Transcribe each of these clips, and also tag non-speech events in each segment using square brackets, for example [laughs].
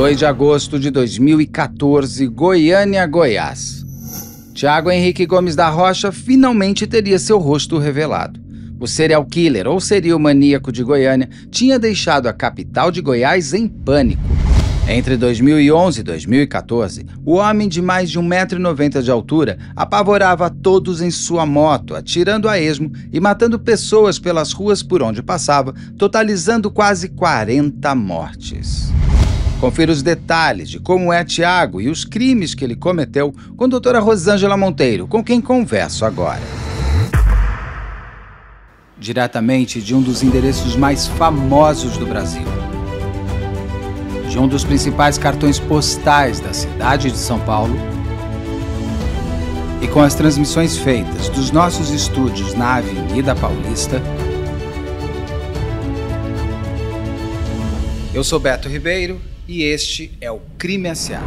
2 de agosto de 2014, Goiânia, Goiás. Tiago Henrique Gomes da Rocha finalmente teria seu rosto revelado. O serial killer ou serial maníaco de Goiânia tinha deixado a capital de Goiás em pânico. Entre 2011 e 2014, o homem de mais de 1,90m de altura apavorava todos em sua moto, atirando a esmo e matando pessoas pelas ruas por onde passava, totalizando quase 40 mortes. Confira os detalhes de como é Tiago e os crimes que ele cometeu com a doutora Rosângela Monteiro, com quem converso agora. Diretamente de um dos endereços mais famosos do Brasil. De um dos principais cartões postais da cidade de São Paulo. E com as transmissões feitas dos nossos estúdios na Avenida Paulista, Eu sou Beto Ribeiro e este é o Crime S.A.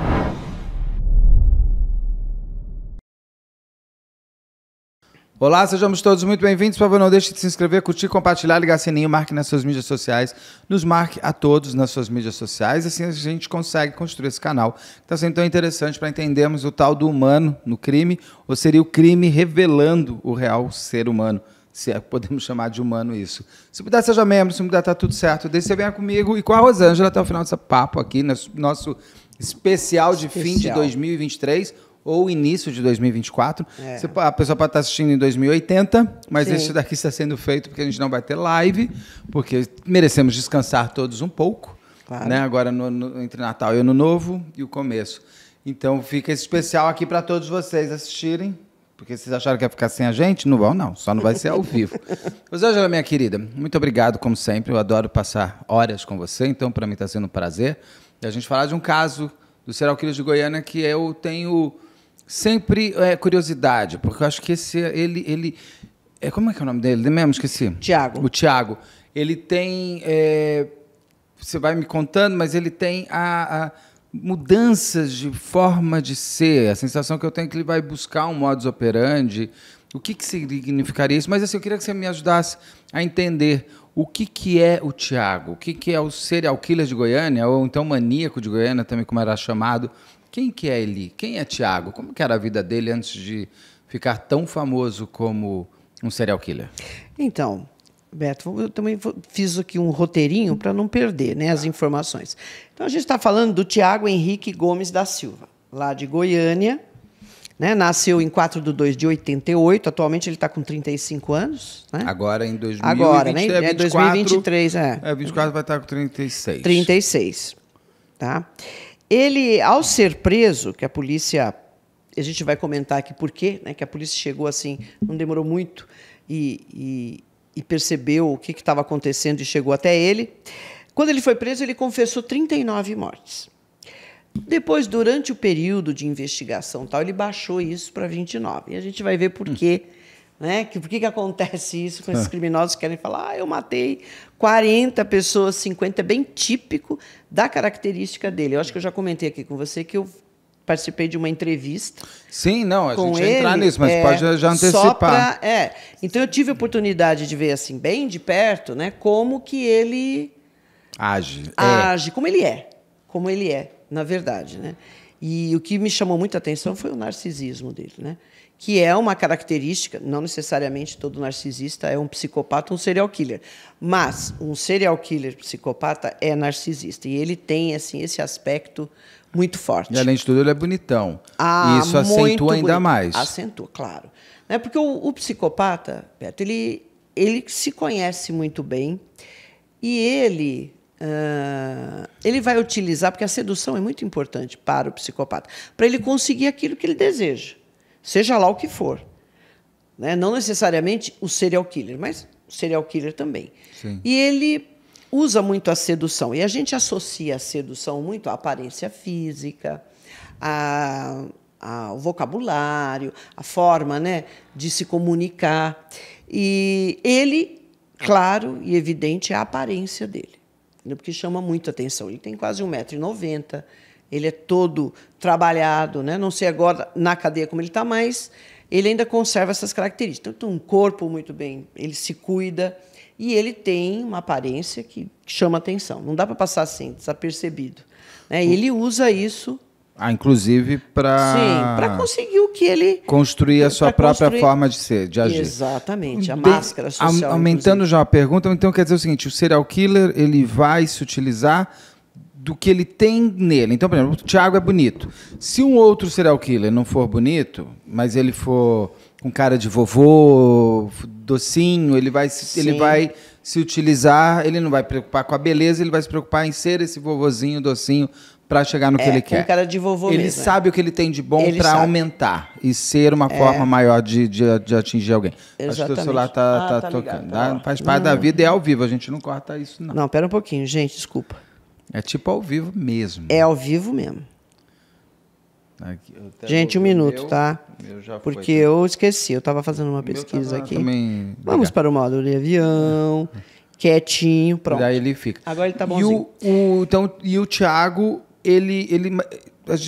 Olá, sejamos todos muito bem-vindos. Por favor, não deixe de se inscrever, curtir, compartilhar, ligar sininho, marque nas suas mídias sociais, nos marque a todos nas suas mídias sociais. Assim a gente consegue construir esse canal está sendo tão interessante para entendermos o tal do humano no crime, ou seria o crime revelando o real ser humano se é podemos chamar de humano isso. Se puder, seja membro, se puder, tá tudo certo. Daí você venha comigo e com a Rosângela até o final desse papo aqui, nosso especial de especial. fim de 2023 ou início de 2024. É. Você, a pessoa pode estar tá assistindo em 2080, mas Sim. daqui está sendo feito porque a gente não vai ter live, porque merecemos descansar todos um pouco, claro. né? Agora no, no, entre Natal e Ano Novo e o começo. Então fica esse especial aqui para todos vocês assistirem. Porque vocês acharam que ia ficar sem a gente? Não vão, não. Só não vai ser ao [laughs] vivo. Rosângela, minha querida, muito obrigado, como sempre. Eu adoro passar horas com você, então para mim está sendo um prazer. E a gente falar de um caso do serial killer de Goiânia que eu tenho sempre é, curiosidade, porque eu acho que esse, ele, ele... É, como é que é o nome dele? Eu mesmo esqueci. Tiago. O Tiago. Ele tem... É, você vai me contando, mas ele tem a, a mudanças de forma de ser. A sensação que eu tenho é que ele vai buscar um modus operandi. O que, que significaria isso? Mas assim, eu queria que você me ajudasse a entender o que, que é o Tiago, o que, que é o serial killer de Goiânia, ou então maníaco de Goiânia, também como era chamado. Quem que é ele? Quem é Tiago? Como que era a vida dele antes de ficar tão famoso como um serial killer? Então, Beto, eu também fiz aqui um roteirinho para não perder né, as tá. informações. Então, a gente está falando do Tiago Henrique Gomes da Silva, lá de Goiânia. Né, nasceu em 4 de 2 de 88, atualmente ele está com 35 anos. Né? Agora em 2023. Agora, né? É 24, 2023, é. É, 24 é, vai estar tá com 36. 36. Tá? Ele, ao ser preso, que a polícia. A gente vai comentar aqui por quê, né? Que a polícia chegou assim, não demorou muito. e, e e percebeu o que estava acontecendo e chegou até ele. Quando ele foi preso, ele confessou 39 mortes. Depois, durante o período de investigação, tal, ele baixou isso para 29. E a gente vai ver por hum. quê. Né? Que, por que, que acontece isso com esses é. criminosos que querem falar? Ah, eu matei 40 pessoas, 50. É bem típico da característica dele. Eu acho que eu já comentei aqui com você que eu participei de uma entrevista. Sim, não, a gente vai entrar nisso, mas é, pode já antecipar. Pra, é. Então eu tive a oportunidade de ver assim bem de perto, né, como que ele age. É. Age, é. como ele é. Como ele é, na verdade, né? E o que me chamou muita atenção foi o narcisismo dele, né? Que é uma característica, não necessariamente todo narcisista é um psicopata, um serial killer, mas um serial killer psicopata é narcisista e ele tem assim esse aspecto muito forte. E além de tudo, ele é bonitão. Ah, e isso acentua ainda mais. Acentua, claro. Né? Porque o, o psicopata, Beto, ele, ele se conhece muito bem e ele. Uh, ele vai utilizar, porque a sedução é muito importante para o psicopata, para ele conseguir aquilo que ele deseja, seja lá o que for. Né? Não necessariamente o serial killer, mas o serial killer também. Sim. E ele usa muito a sedução. E a gente associa a sedução muito à aparência física, ao vocabulário, à forma né, de se comunicar. E ele, claro e evidente, é a aparência dele, né, porque chama muito atenção. Ele tem quase 1,90m, ele é todo trabalhado, né? não sei agora na cadeia como ele está, mas ele ainda conserva essas características. Então, tem um corpo muito bem, ele se cuida e ele tem uma aparência que chama atenção. Não dá para passar assim, desapercebido. Né? Ele usa isso ah, inclusive para. Sim, para conseguir o que ele. Construir a sua própria construir... forma de ser, de agir. Exatamente, a Bem, máscara social. Aumentando inclusive. já a pergunta, então quer dizer o seguinte: o serial killer ele vai se utilizar do que ele tem nele. Então, por exemplo, o Thiago é bonito. Se um outro serial killer não for bonito, mas ele for com cara de vovô, docinho, ele vai, se, ele vai se utilizar, ele não vai preocupar com a beleza, ele vai se preocupar em ser esse vovozinho docinho para chegar no é, que ele quer. cara de vovô Ele mesmo, é. sabe é. o que ele tem de bom para aumentar e ser uma é. forma maior de, de, de, atingir alguém. Exatamente. Acho que o celular tá, tá ah, tá, tá tocando. Ligado, tá faz parte da vida e é ao vivo, a gente não corta isso, não. Não, pera um pouquinho, gente, desculpa. É tipo ao vivo mesmo. É ao vivo mesmo. Aqui, Gente, um minuto, meu, tá? Meu Porque foi. eu esqueci, eu estava fazendo uma tá pesquisa aqui. Também... Vamos para o modo de avião, [laughs] quietinho, pronto. Daí ele fica. Agora ele está bonzinho. E o, o, então, e o Thiago, ele, ele,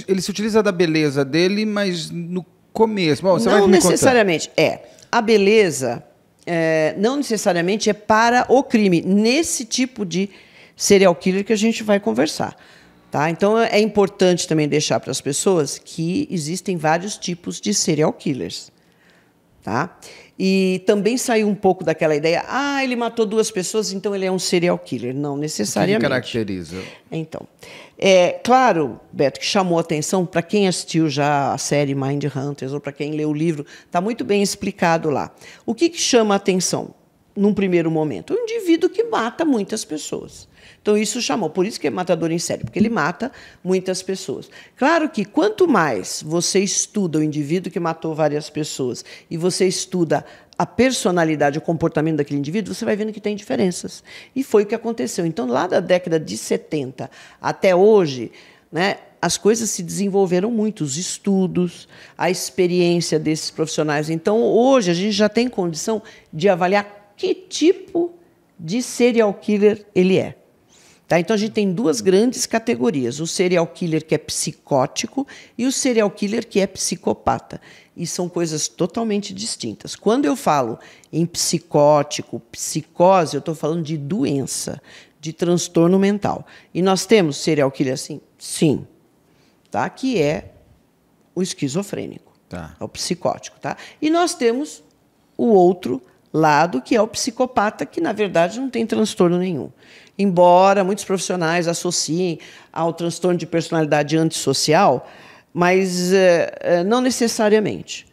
ele se utiliza da beleza dele, mas no começo. Bom, você não vai me necessariamente. Contar. É. A beleza é, não necessariamente é para o crime. Nesse tipo de serial killer que a gente vai conversar. Tá? Então é, é importante também deixar para as pessoas que existem vários tipos de serial killers. Tá? E também saiu um pouco daquela ideia, ah, ele matou duas pessoas, então ele é um serial killer. Não necessariamente. O que caracteriza? Então, é claro, Beto, que chamou atenção para quem assistiu já a série Mind Hunters ou para quem leu o livro, está muito bem explicado lá. O que, que chama atenção num primeiro momento? Um indivíduo que mata muitas pessoas. Então isso chamou, por isso que é matador em série, porque ele mata muitas pessoas. Claro que quanto mais você estuda o indivíduo que matou várias pessoas e você estuda a personalidade, o comportamento daquele indivíduo, você vai vendo que tem diferenças. E foi o que aconteceu. Então, lá da década de 70 até hoje, né, as coisas se desenvolveram muito, os estudos, a experiência desses profissionais. Então, hoje, a gente já tem condição de avaliar que tipo de serial killer ele é. Tá? Então a gente tem duas grandes categorias: o serial killer que é psicótico e o serial killer que é psicopata. E são coisas totalmente distintas. Quando eu falo em psicótico, psicose, eu estou falando de doença, de transtorno mental. E nós temos serial killer assim? Sim. Tá? Que é o esquizofrênico. Tá. É o psicótico. Tá? E nós temos o outro lado, que é o psicopata, que na verdade não tem transtorno nenhum. Embora muitos profissionais associem ao transtorno de personalidade antissocial, mas é, não necessariamente.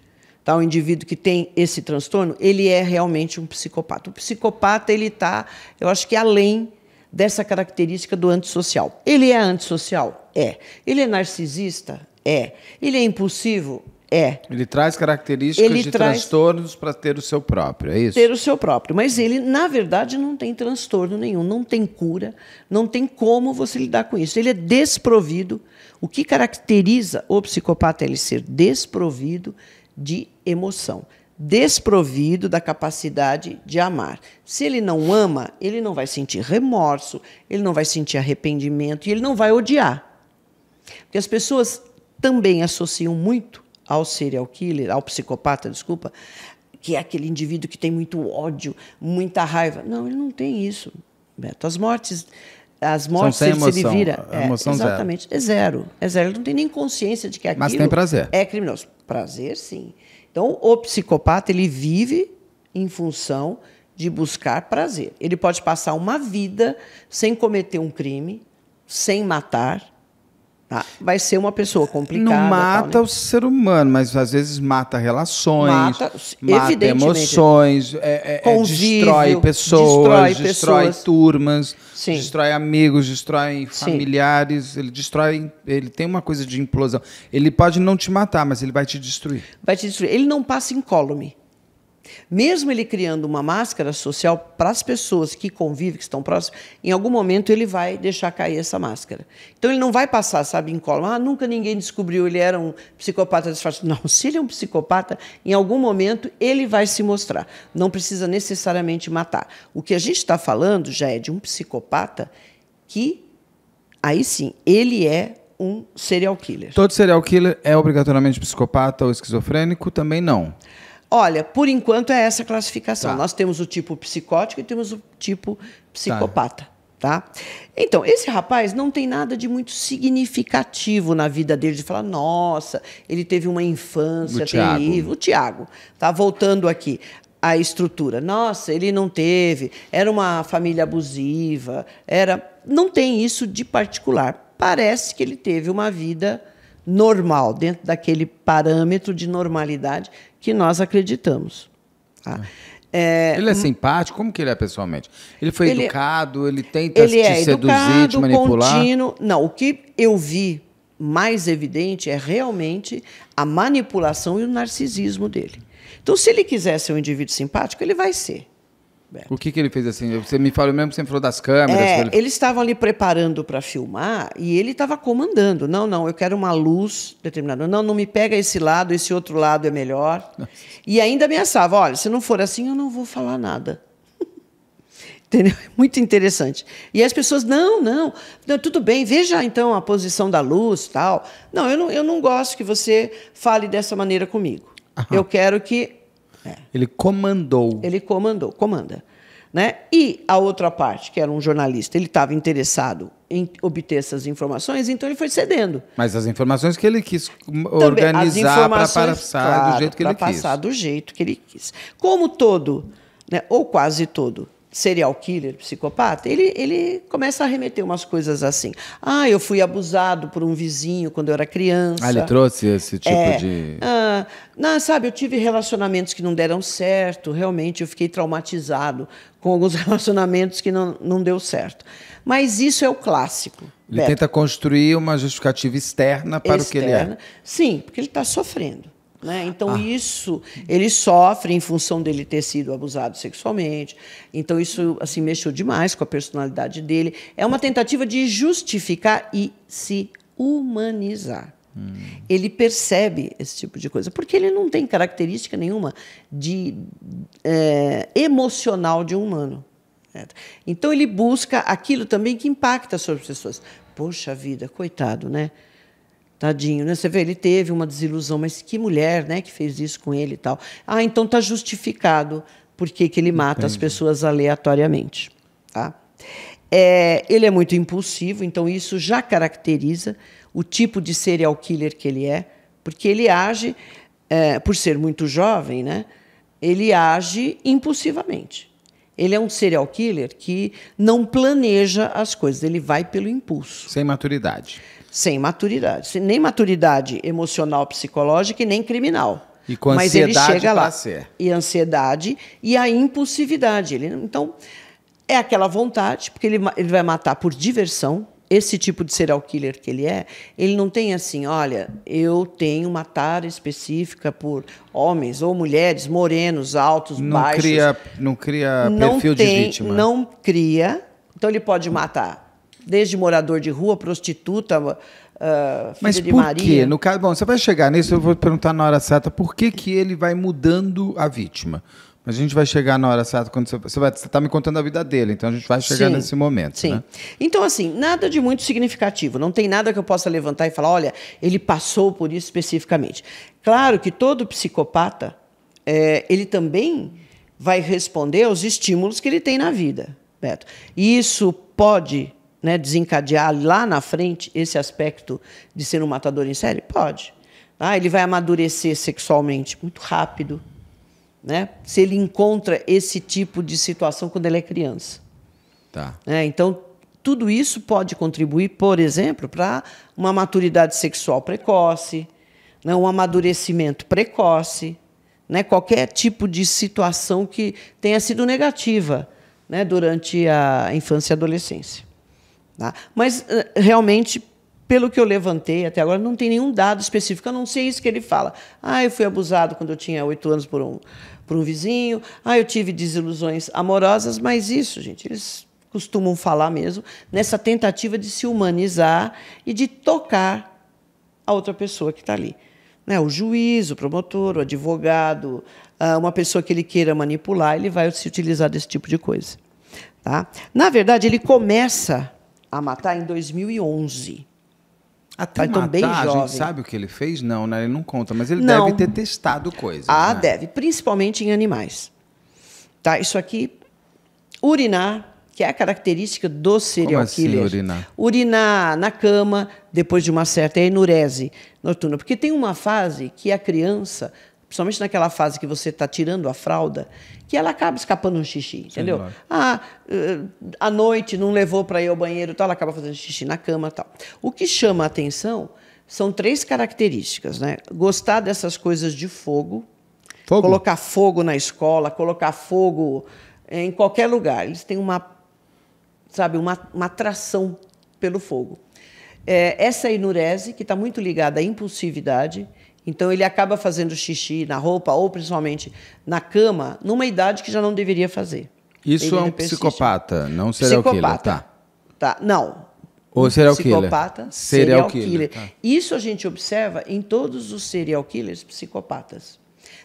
Tá? O indivíduo que tem esse transtorno, ele é realmente um psicopata. O psicopata, ele está, eu acho que além dessa característica do antissocial. Ele é antissocial? É. Ele é narcisista? É. Ele é impulsivo? É. Ele traz características ele de traz transtornos para ter o seu próprio, é isso? Ter o seu próprio. Mas ele, na verdade, não tem transtorno nenhum, não tem cura, não tem como você lidar com isso. Ele é desprovido. O que caracteriza o psicopata é ele ser desprovido de emoção, desprovido da capacidade de amar. Se ele não ama, ele não vai sentir remorso, ele não vai sentir arrependimento e ele não vai odiar. Porque as pessoas também associam muito ao serial killer, ao psicopata, desculpa, que é aquele indivíduo que tem muito ódio, muita raiva. Não, ele não tem isso, Beto. As mortes as mortes ele emoção, se vira. É, exatamente. Zero. É zero. É zero. Ele não tem nem consciência de que é aquilo Mas tem prazer. é criminoso. Prazer, sim. Então, o psicopata, ele vive em função de buscar prazer. Ele pode passar uma vida sem cometer um crime, sem matar, Tá. Vai ser uma pessoa complicada. Não mata tal, né? o ser humano, mas às vezes mata relações, mata, mata emoções, é, é, é, Convívio, destrói pessoas, destrói, destrói pessoas. turmas, Sim. destrói amigos, destrói familiares. Sim. Ele destrói. Ele tem uma coisa de implosão. Ele pode não te matar, mas ele vai te destruir. Vai te destruir. Ele não passa incólume. Mesmo ele criando uma máscara social para as pessoas que convivem, que estão próximas, em algum momento ele vai deixar cair essa máscara. Então ele não vai passar, sabe, em cola. Ah, nunca ninguém descobriu, ele era um psicopata disfarçado. Não, se ele é um psicopata, em algum momento ele vai se mostrar. Não precisa necessariamente matar. O que a gente está falando já é de um psicopata que, aí sim, ele é um serial killer. Todo serial killer é obrigatoriamente psicopata ou esquizofrênico? Também não. Não. Olha, por enquanto é essa classificação. Tá. Nós temos o tipo psicótico e temos o tipo psicopata. Tá. Tá? Então, esse rapaz não tem nada de muito significativo na vida dele, de falar, nossa, ele teve uma infância o terrível. Thiago. O Tiago, tá voltando aqui a estrutura. Nossa, ele não teve, era uma família abusiva, era. Não tem isso de particular. Parece que ele teve uma vida normal, dentro daquele parâmetro de normalidade que nós acreditamos. Tá? É, ele é simpático? Como que ele é pessoalmente? Ele foi ele, educado? Ele tenta ele te é seduzir, educado, te manipular? Contínuo. Não, o que eu vi mais evidente é realmente a manipulação e o narcisismo dele. Então, se ele quiser ser um indivíduo simpático, ele vai ser. Beto. O que, que ele fez assim? Você me falou mesmo que você me falou das câmeras. É, ele... Eles estavam ali preparando para filmar e ele estava comandando. Não, não, eu quero uma luz determinada. Não, não me pega esse lado, esse outro lado é melhor. Nossa. E ainda ameaçava: olha, se não for assim, eu não vou falar nada. [laughs] Entendeu? É muito interessante. E as pessoas, não, não, não, tudo bem, veja então a posição da luz tal. Não eu, não, eu não gosto que você fale dessa maneira comigo. Aham. Eu quero que é. Ele comandou. Ele comandou, comanda. Né? E a outra parte, que era um jornalista, ele estava interessado em obter essas informações, então ele foi cedendo. Mas as informações que ele quis organizar para passar claro, do jeito que ele quis. Para passar do jeito que ele quis. Como todo, né, ou quase todo serial killer, psicopata, ele, ele começa a remeter umas coisas assim. Ah, eu fui abusado por um vizinho quando eu era criança. Ah, ele trouxe esse tipo é, de. Ah, não, sabe, eu tive relacionamentos que não deram certo, realmente eu fiquei traumatizado com alguns [laughs] relacionamentos que não, não deu certo. Mas isso é o clássico. Ele Beto. tenta construir uma justificativa externa para externa. o que ele é. Sim, porque ele está sofrendo. Né? Então, ah. isso ele sofre em função dele ter sido abusado sexualmente. Então, isso assim mexeu demais com a personalidade dele. É uma tentativa de justificar e se humanizar. Hum. Ele percebe esse tipo de coisa, porque ele não tem característica nenhuma de é, emocional de um humano. Então ele busca aquilo também que impacta sobre as pessoas. Poxa vida, coitado, né? Tadinho, né? Você vê, ele teve uma desilusão, mas que mulher, né, que fez isso com ele e tal. Ah, então tá justificado por que, ele mata Entendi. as pessoas aleatoriamente, tá? É, ele é muito impulsivo, então isso já caracteriza o tipo de serial killer que ele é, porque ele age, é, por ser muito jovem, né? Ele age impulsivamente. Ele é um serial killer que não planeja as coisas, ele vai pelo impulso. Sem maturidade. Sem maturidade. Nem maturidade emocional, psicológica e nem criminal. E com Mas ele chega lá. Ser. E ansiedade e a impulsividade. Ele, então, é aquela vontade, porque ele, ele vai matar por diversão. Esse tipo de serial killer que ele é, ele não tem assim, olha, eu tenho uma tara específica por homens ou mulheres, morenos, altos, não baixos. Cria, não cria não perfil tem, de vítima. Não cria. Então ele pode matar desde morador de rua, prostituta, uh, filha Mas de por Maria. Quê? No caso, bom, você vai chegar nisso, eu vou perguntar na hora certa por que, que ele vai mudando a vítima. Mas a gente vai chegar na hora certa quando você, você vai você tá me contando a vida dele, então a gente vai chegar sim, nesse momento. Sim. Né? Então, assim, nada de muito significativo. Não tem nada que eu possa levantar e falar, olha, ele passou por isso especificamente. Claro que todo psicopata, é, ele também vai responder aos estímulos que ele tem na vida, Beto. E isso pode né, desencadear lá na frente esse aspecto de ser um matador em série? Pode. Ah, ele vai amadurecer sexualmente muito rápido, né? Se ele encontra esse tipo de situação quando ele é criança. Tá. É, então, tudo isso pode contribuir, por exemplo, para uma maturidade sexual precoce, né? um amadurecimento precoce, né? qualquer tipo de situação que tenha sido negativa né? durante a infância e adolescência. Tá? Mas, eh, realmente, pelo que eu levantei até agora, não tem nenhum dado específico. Eu não sei isso que ele fala. Ah, eu fui abusado quando eu tinha oito anos por um, por um vizinho. Ah, eu tive desilusões amorosas. Mas isso, gente, eles costumam falar mesmo, nessa tentativa de se humanizar e de tocar a outra pessoa que está ali. Né? O juiz, o promotor, o advogado, ah, uma pessoa que ele queira manipular, ele vai se utilizar desse tipo de coisa. Tá? Na verdade, ele começa a matar em 2011. Até Pai, matar, bem jovem. a gente sabe o que ele fez? Não, né? Ele não conta, mas ele não. deve ter testado coisas. Ah, né? deve, principalmente em animais. Tá, isso aqui, urinar, que é a característica do serial Como assim, Urinar? urinar na cama depois de uma certa enurese noturna, porque tem uma fase que a criança principalmente naquela fase que você está tirando a fralda, que ela acaba escapando um xixi, entendeu? claro. Ah, eh, à noite não levou para ir ao banheiro, tal, ela acaba fazendo xixi na cama, tal. O que chama a atenção são três características, né? Gostar dessas coisas de fogo, fogo? colocar fogo na escola, colocar fogo eh, em qualquer lugar. Eles têm uma, sabe, uma, uma atração pelo fogo. É, essa é a inurese, que está muito ligada à impulsividade, então ele acaba fazendo xixi na roupa ou principalmente na cama numa idade que já não deveria fazer. Isso ele é um persiste. psicopata, não serial killer, tá? Tá. Não. Ou serial psicopata, killer. serial, serial killer. killer. Tá. Isso a gente observa em todos os serial killers psicopatas.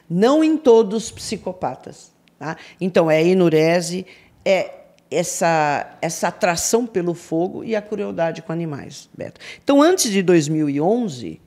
Não em todos psicopatas, tá? Então é enurese, é essa, essa atração pelo fogo e a crueldade com animais, Beto. Então, antes de 2011,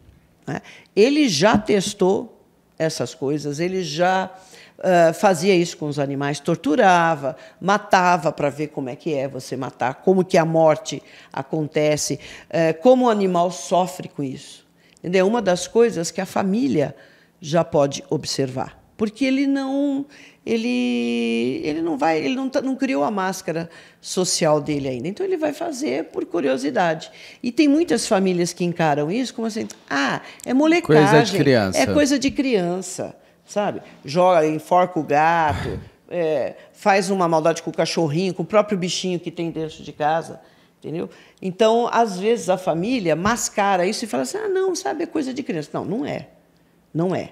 né? Ele já testou essas coisas, ele já uh, fazia isso com os animais, torturava, matava para ver como é que é você matar, como que a morte acontece, uh, como o animal sofre com isso. É uma das coisas que a família já pode observar porque ele não ele ele não vai ele não, tá, não criou a máscara social dele ainda então ele vai fazer por curiosidade e tem muitas famílias que encaram isso como assim ah é molecagem coisa de criança. é coisa de criança sabe joga enforca o gato [laughs] é, faz uma maldade com o cachorrinho com o próprio bichinho que tem dentro de casa entendeu então às vezes a família mascara isso e fala assim ah não sabe é coisa de criança não não é não é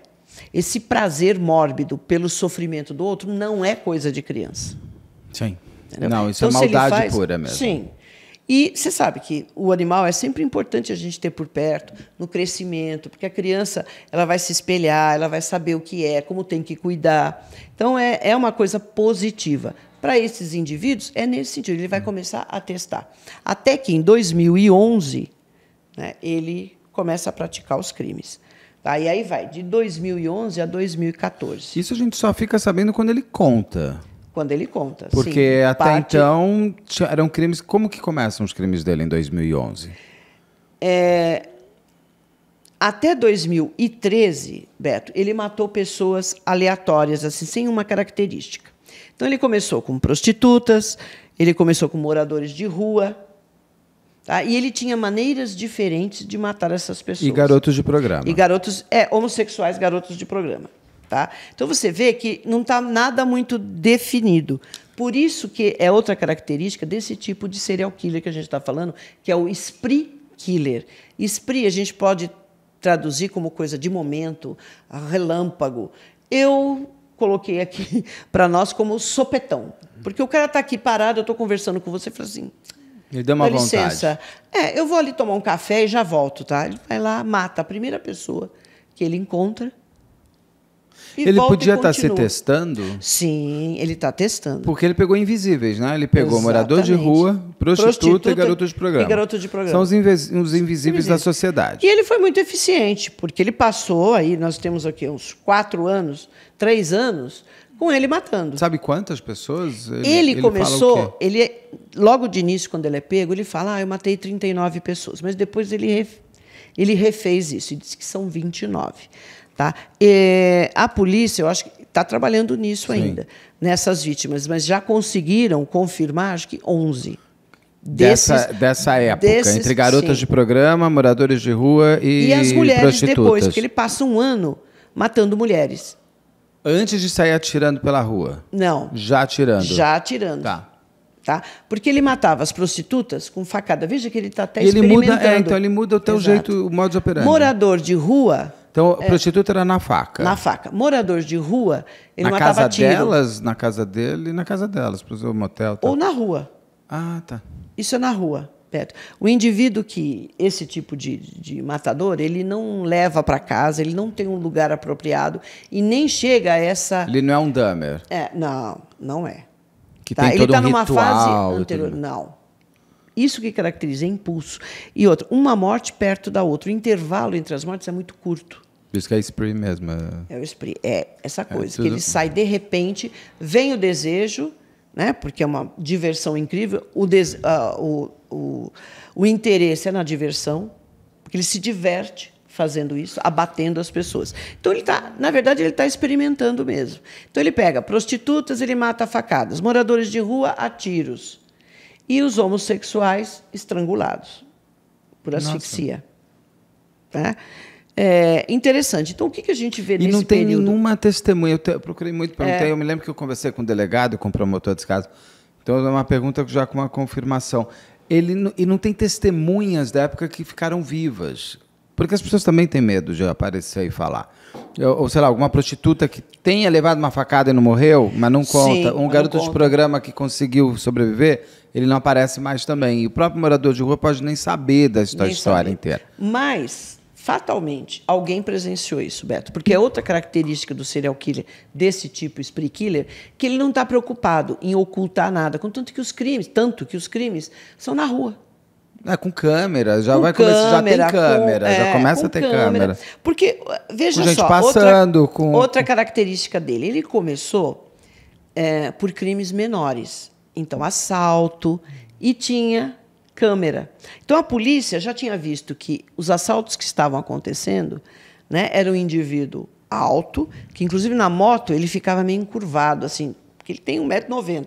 esse prazer mórbido pelo sofrimento do outro não é coisa de criança. Sim. Entendeu? Não, isso é então, é maldade faz, pura mesmo. Sim. E você sabe que o animal é sempre importante a gente ter por perto no crescimento, porque a criança ela vai se espelhar, ela vai saber o que é, como tem que cuidar. Então é, é uma coisa positiva. Para esses indivíduos, é nesse sentido, ele vai começar a testar. Até que em 2011, né, ele começa a praticar os crimes. Aí, aí vai, de 2011 a 2014. Isso a gente só fica sabendo quando ele conta. Quando ele conta, Porque sim, até parte... então eram crimes... Como que começam os crimes dele em 2011? É, até 2013, Beto, ele matou pessoas aleatórias, assim, sem uma característica. Então ele começou com prostitutas, ele começou com moradores de rua, Tá? E ele tinha maneiras diferentes de matar essas pessoas. E garotos de programa. E garotos, é, homossexuais, garotos de programa. Tá? Então você vê que não está nada muito definido. Por isso que é outra característica desse tipo de serial killer que a gente está falando, que é o spree killer. Spree a gente pode traduzir como coisa de momento, relâmpago. Eu coloquei aqui [laughs] para nós como sopetão. Porque o cara está aqui parado, eu estou conversando com você e falo assim: ele deu uma Dá licença. Vontade. É, eu vou ali tomar um café e já volto, tá? Ele vai lá, mata a primeira pessoa que ele encontra ele podia estar tá se testando? Sim, ele está testando. Porque ele pegou invisíveis, né? Ele pegou Exatamente. morador de rua, prostituta, prostituta, e garoto de programa. E garoto de programa. São os, invis, os invisíveis da sociedade. E ele foi muito eficiente, porque ele passou aí, nós temos aqui uns quatro anos, três anos, com ele matando. Sabe quantas pessoas? Ele, ele, ele começou, ele logo de início, quando ele é pego, ele fala: ah, eu matei 39 pessoas. Mas depois ele, ref, ele refez isso e disse que são 29. Tá? a polícia, eu acho que está trabalhando nisso Sim. ainda, nessas vítimas, mas já conseguiram confirmar, acho que 11. Desses, dessa, dessa época, desses, entre garotas sim. de programa, moradores de rua e, e as mulheres prostitutas. depois, porque ele passa um ano matando mulheres. Antes de sair atirando pela rua? Não. Já atirando? Já atirando. Tá. Tá? Porque ele matava as prostitutas com facada. Veja que ele está até ele experimentando. Muda, é, então ele muda o teu Exato. jeito, o modo de operar. Morador de rua, então, é, prostituta era na faca. Na faca. Moradores de rua, ele na matava casa delas, na casa dele e na casa delas, para o motel. Ou na rua. Ah, tá. Isso é na rua, perto. O indivíduo que esse tipo de, de matador, ele não leva para casa, ele não tem um lugar apropriado e nem chega a essa. Ele não é um dummer. É, não, não é. Que tá? tem ele todo tá um numa ritual, fase anterior. Tenho... Não. Isso que caracteriza é impulso. E outra, uma morte perto da outra. O intervalo entre as mortes é muito curto. Por isso que é spray mesmo. É, é o spray. É essa é, coisa, é tudo... que ele assim. sai de repente, vem o desejo, né? porque é uma diversão incrível. O, des... Ah, o, o, o interesse é na diversão, porque ele se diverte fazendo isso, abatendo as pessoas. Então ele tá na verdade, ele está experimentando mesmo. Então ele pega prostitutas, ele mata facadas, moradores de rua a tiros e os homossexuais estrangulados por asfixia. Nossa. Né? é, interessante. Então, o que, que a gente vê e nesse período? E não tem período? nenhuma testemunha. Eu, te, eu procurei muito para é. Eu me lembro que eu conversei com um delegado com um promotor desse caso. Então, é uma pergunta já com uma confirmação. Ele, e não tem testemunhas da época que ficaram vivas. Porque as pessoas também têm medo de aparecer e falar. Ou, sei lá, alguma prostituta que tenha levado uma facada e não morreu, mas não conta. Sim, um garoto conta. de programa que conseguiu sobreviver, ele não aparece mais também. E o próprio morador de rua pode nem saber da nem história inteira. Mas fatalmente alguém presenciou isso, Beto, porque é outra característica do serial killer desse tipo spree killer que ele não está preocupado em ocultar nada, contanto que os crimes, tanto que os crimes são na rua. É, com câmera, já com vai começar, já tem câmera, com, é, já começa a ter câmera. câmera. Porque, veja com gente só, passando, outra, com... outra característica dele, ele começou é, por crimes menores, então assalto, e tinha câmera. Então a polícia já tinha visto que os assaltos que estavam acontecendo né, era um indivíduo alto, que inclusive na moto ele ficava meio encurvado, assim, porque ele tem 1,90m.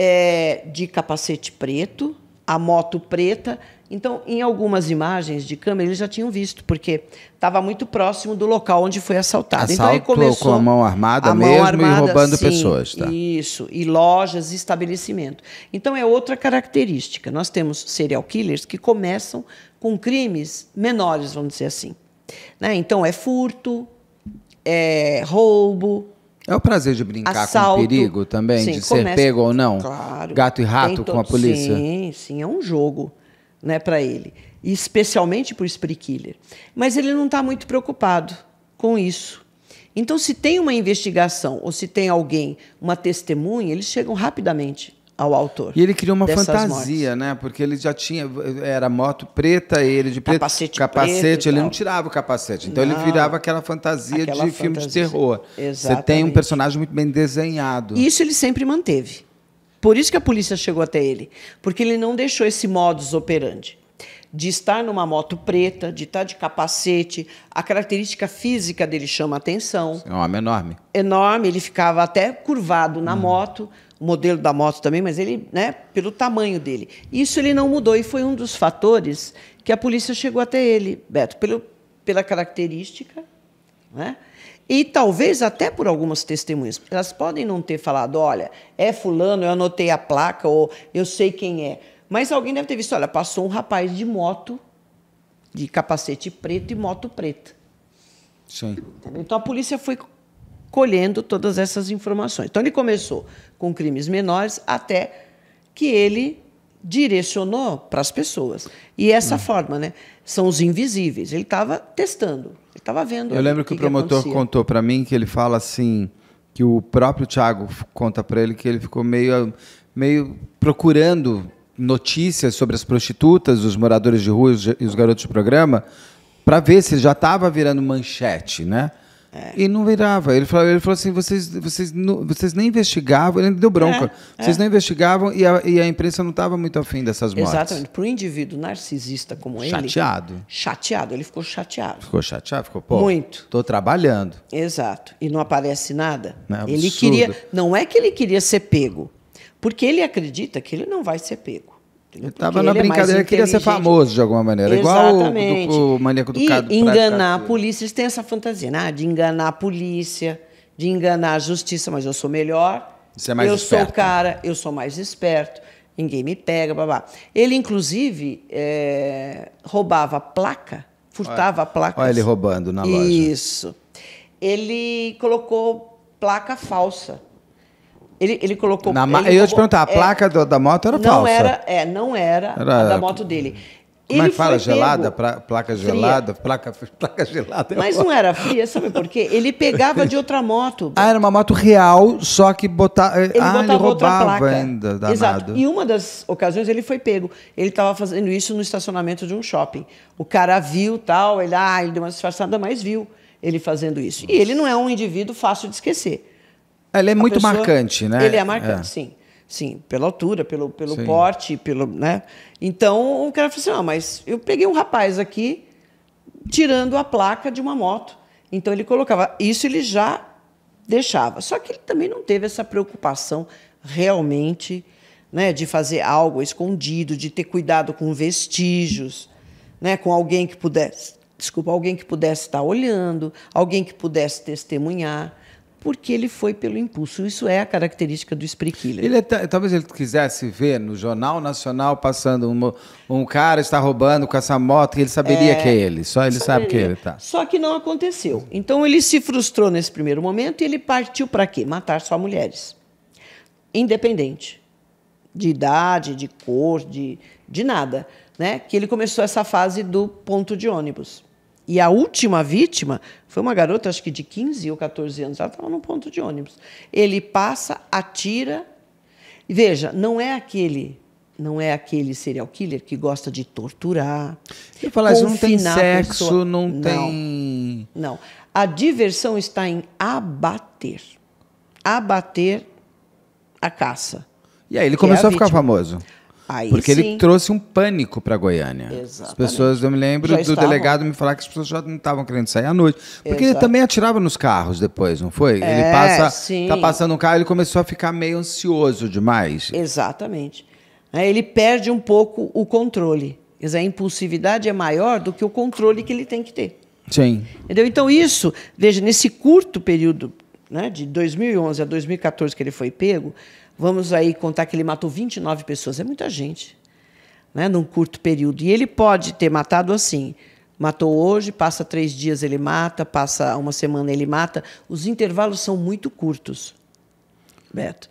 É, de capacete preto, a moto preta, então, em algumas imagens de câmera, eles já tinham visto, porque estava muito próximo do local onde foi assaltado. Assalto então, aí começou com a mão armada a mesmo mão armada, e roubando sim, pessoas. Tá? Isso, e lojas e estabelecimento. Então, é outra característica. Nós temos serial killers que começam com crimes menores, vamos dizer assim. Né? Então, é furto, é roubo, é o prazer de brincar Assalto. com o perigo também, sim, de ser pego ou não? Claro. Gato e rato todo, com a polícia? Sim, sim, é um jogo né, para ele, e especialmente para o Spree Mas ele não está muito preocupado com isso. Então, se tem uma investigação ou se tem alguém, uma testemunha, eles chegam rapidamente ao autor. E ele criou uma fantasia, mortes. né? Porque ele já tinha era moto preta, ele de preto, capacete, capacete preto, ele não. não tirava o capacete. Então não. ele virava aquela fantasia aquela de fantasia. filme de terror. Exatamente. Você tem um personagem muito bem desenhado. Isso ele sempre manteve. Por isso que a polícia chegou até ele, porque ele não deixou esse modus operandi de estar numa moto preta, de estar de capacete. A característica física dele chama atenção. É um homem enorme. Enorme, ele ficava até curvado na hum. moto, o modelo da moto também, mas ele, né, pelo tamanho dele. Isso ele não mudou e foi um dos fatores que a polícia chegou até ele, Beto, pelo, pela característica, né? E talvez até por algumas testemunhas. Elas podem não ter falado, olha, é fulano, eu anotei a placa, ou eu sei quem é. Mas alguém deve ter visto, olha, passou um rapaz de moto, de capacete preto e moto preta. Sim. Então a polícia foi colhendo todas essas informações. Então ele começou com crimes menores até que ele direcionou para as pessoas. E essa hum. forma, né? São os invisíveis. Ele estava testando. Eu estava vendo. Eu lembro que, que, o promotor que contou para mim que ele fala assim, que o próprio Thiago conta para ele que ele ficou meio, meio procurando notícias sobre as prostitutas, os moradores de rua e os garotos de programa, para ver se já estava virando manchete, né? É. E não virava. Ele falou, ele falou assim: vocês, vocês, vocês nem investigavam, ele deu bronca. É, é. vocês é. não investigavam e a, e a imprensa não estava muito afim dessas mortes. Exatamente. Para um indivíduo narcisista como chateado. ele. Chateado. Chateado, ele ficou chateado. Ficou chateado, ficou, pô. Muito. Estou trabalhando. Exato. E não aparece nada. É ele queria. Não é que ele queria ser pego, porque ele acredita que ele não vai ser pego. Eu estava na né? brincadeira, é queria ser famoso de alguma maneira, Exatamente. igual o, do, o maníaco do enganar a polícia, eles têm essa fantasia, né? de enganar a polícia, de enganar a justiça, mas eu sou melhor, Você é mais eu esperto. sou cara, eu sou mais esperto, ninguém me pega, babá. Ele, inclusive, é, roubava placa, furtava olha, placas. Olha ele roubando na loja. Isso. Ele colocou placa falsa ele, ele colocou. Na, ele eu roubou, ia te perguntar, a é, placa do, da moto era não falsa? Era, é, não era, era a da moto dele. Como ele é que fala? Gelada? Pra, placa gelada? Placa, [laughs] placa gelada. Mas não era fria, sabe por quê? Ele pegava de outra moto. [laughs] Ah, era uma moto real, só que botava. Eh, ele ah, botava ele roubava outra placa. ainda. Danado. Exato. E uma das ocasiões ele foi pego. Ele estava fazendo isso no estacionamento de um shopping. O cara viu tal, ele, ah, ele deu uma disfarçada, mas viu ele fazendo isso. E ele não é um indivíduo fácil de esquecer. Ele é muito pessoa, marcante, né? Ele é marcante, é. sim. Sim, pela altura, pelo, pelo porte, pelo, né? Então, o cara falou assim, não, ah, mas eu peguei um rapaz aqui tirando a placa de uma moto. Então, ele colocava... Isso ele já deixava. Só que ele também não teve essa preocupação realmente né, de fazer algo escondido, de ter cuidado com vestígios, né, com alguém que pudesse... Desculpa, alguém que pudesse estar olhando, alguém que pudesse testemunhar porque ele foi pelo impulso. Isso é a característica do spree killer. Ele é talvez ele quisesse ver no Jornal Nacional passando um, um cara está roubando com essa moto e ele saberia é, que é ele. Só ele saberia. sabe que é ele tá. Só que não aconteceu. Então ele se frustrou nesse primeiro momento e ele partiu para quê? Matar só mulheres. Independente de idade, de cor, de, de nada. Né? Que ele começou essa fase do ponto de ônibus. E a última vítima foi uma garota, acho que de 15 ou 14 anos, ela estava num ponto de ônibus. Ele passa, atira. Veja, não é aquele não é aquele serial killer que gosta de torturar. Eu falar isso, não tem sexo, não, tem. Não. A diversão está em abater. Abater a caça. E aí ele começou é a, a, ficar famoso. Aí Porque sim. ele trouxe um pânico para Goiânia. Exatamente. As pessoas, eu me lembro já do estavam... delegado me falar que as pessoas já não estavam querendo sair à noite. Porque Exato. ele também atirava nos carros depois, não foi? É, ele passa, sim. tá passando um carro, ele começou a ficar meio ansioso demais. Exatamente. Aí é, ele perde um pouco o controle. Quer dizer, a impulsividade é maior do que o controle que ele tem que ter. Sim. Entendeu? Então isso, veja, nesse curto período, né, de 2011 a 2014 que ele foi pego, Vamos aí contar que ele matou 29 pessoas, é muita gente, né, num curto período. E ele pode ter matado assim. Matou hoje, passa três dias ele mata, passa uma semana ele mata. Os intervalos são muito curtos, Beto.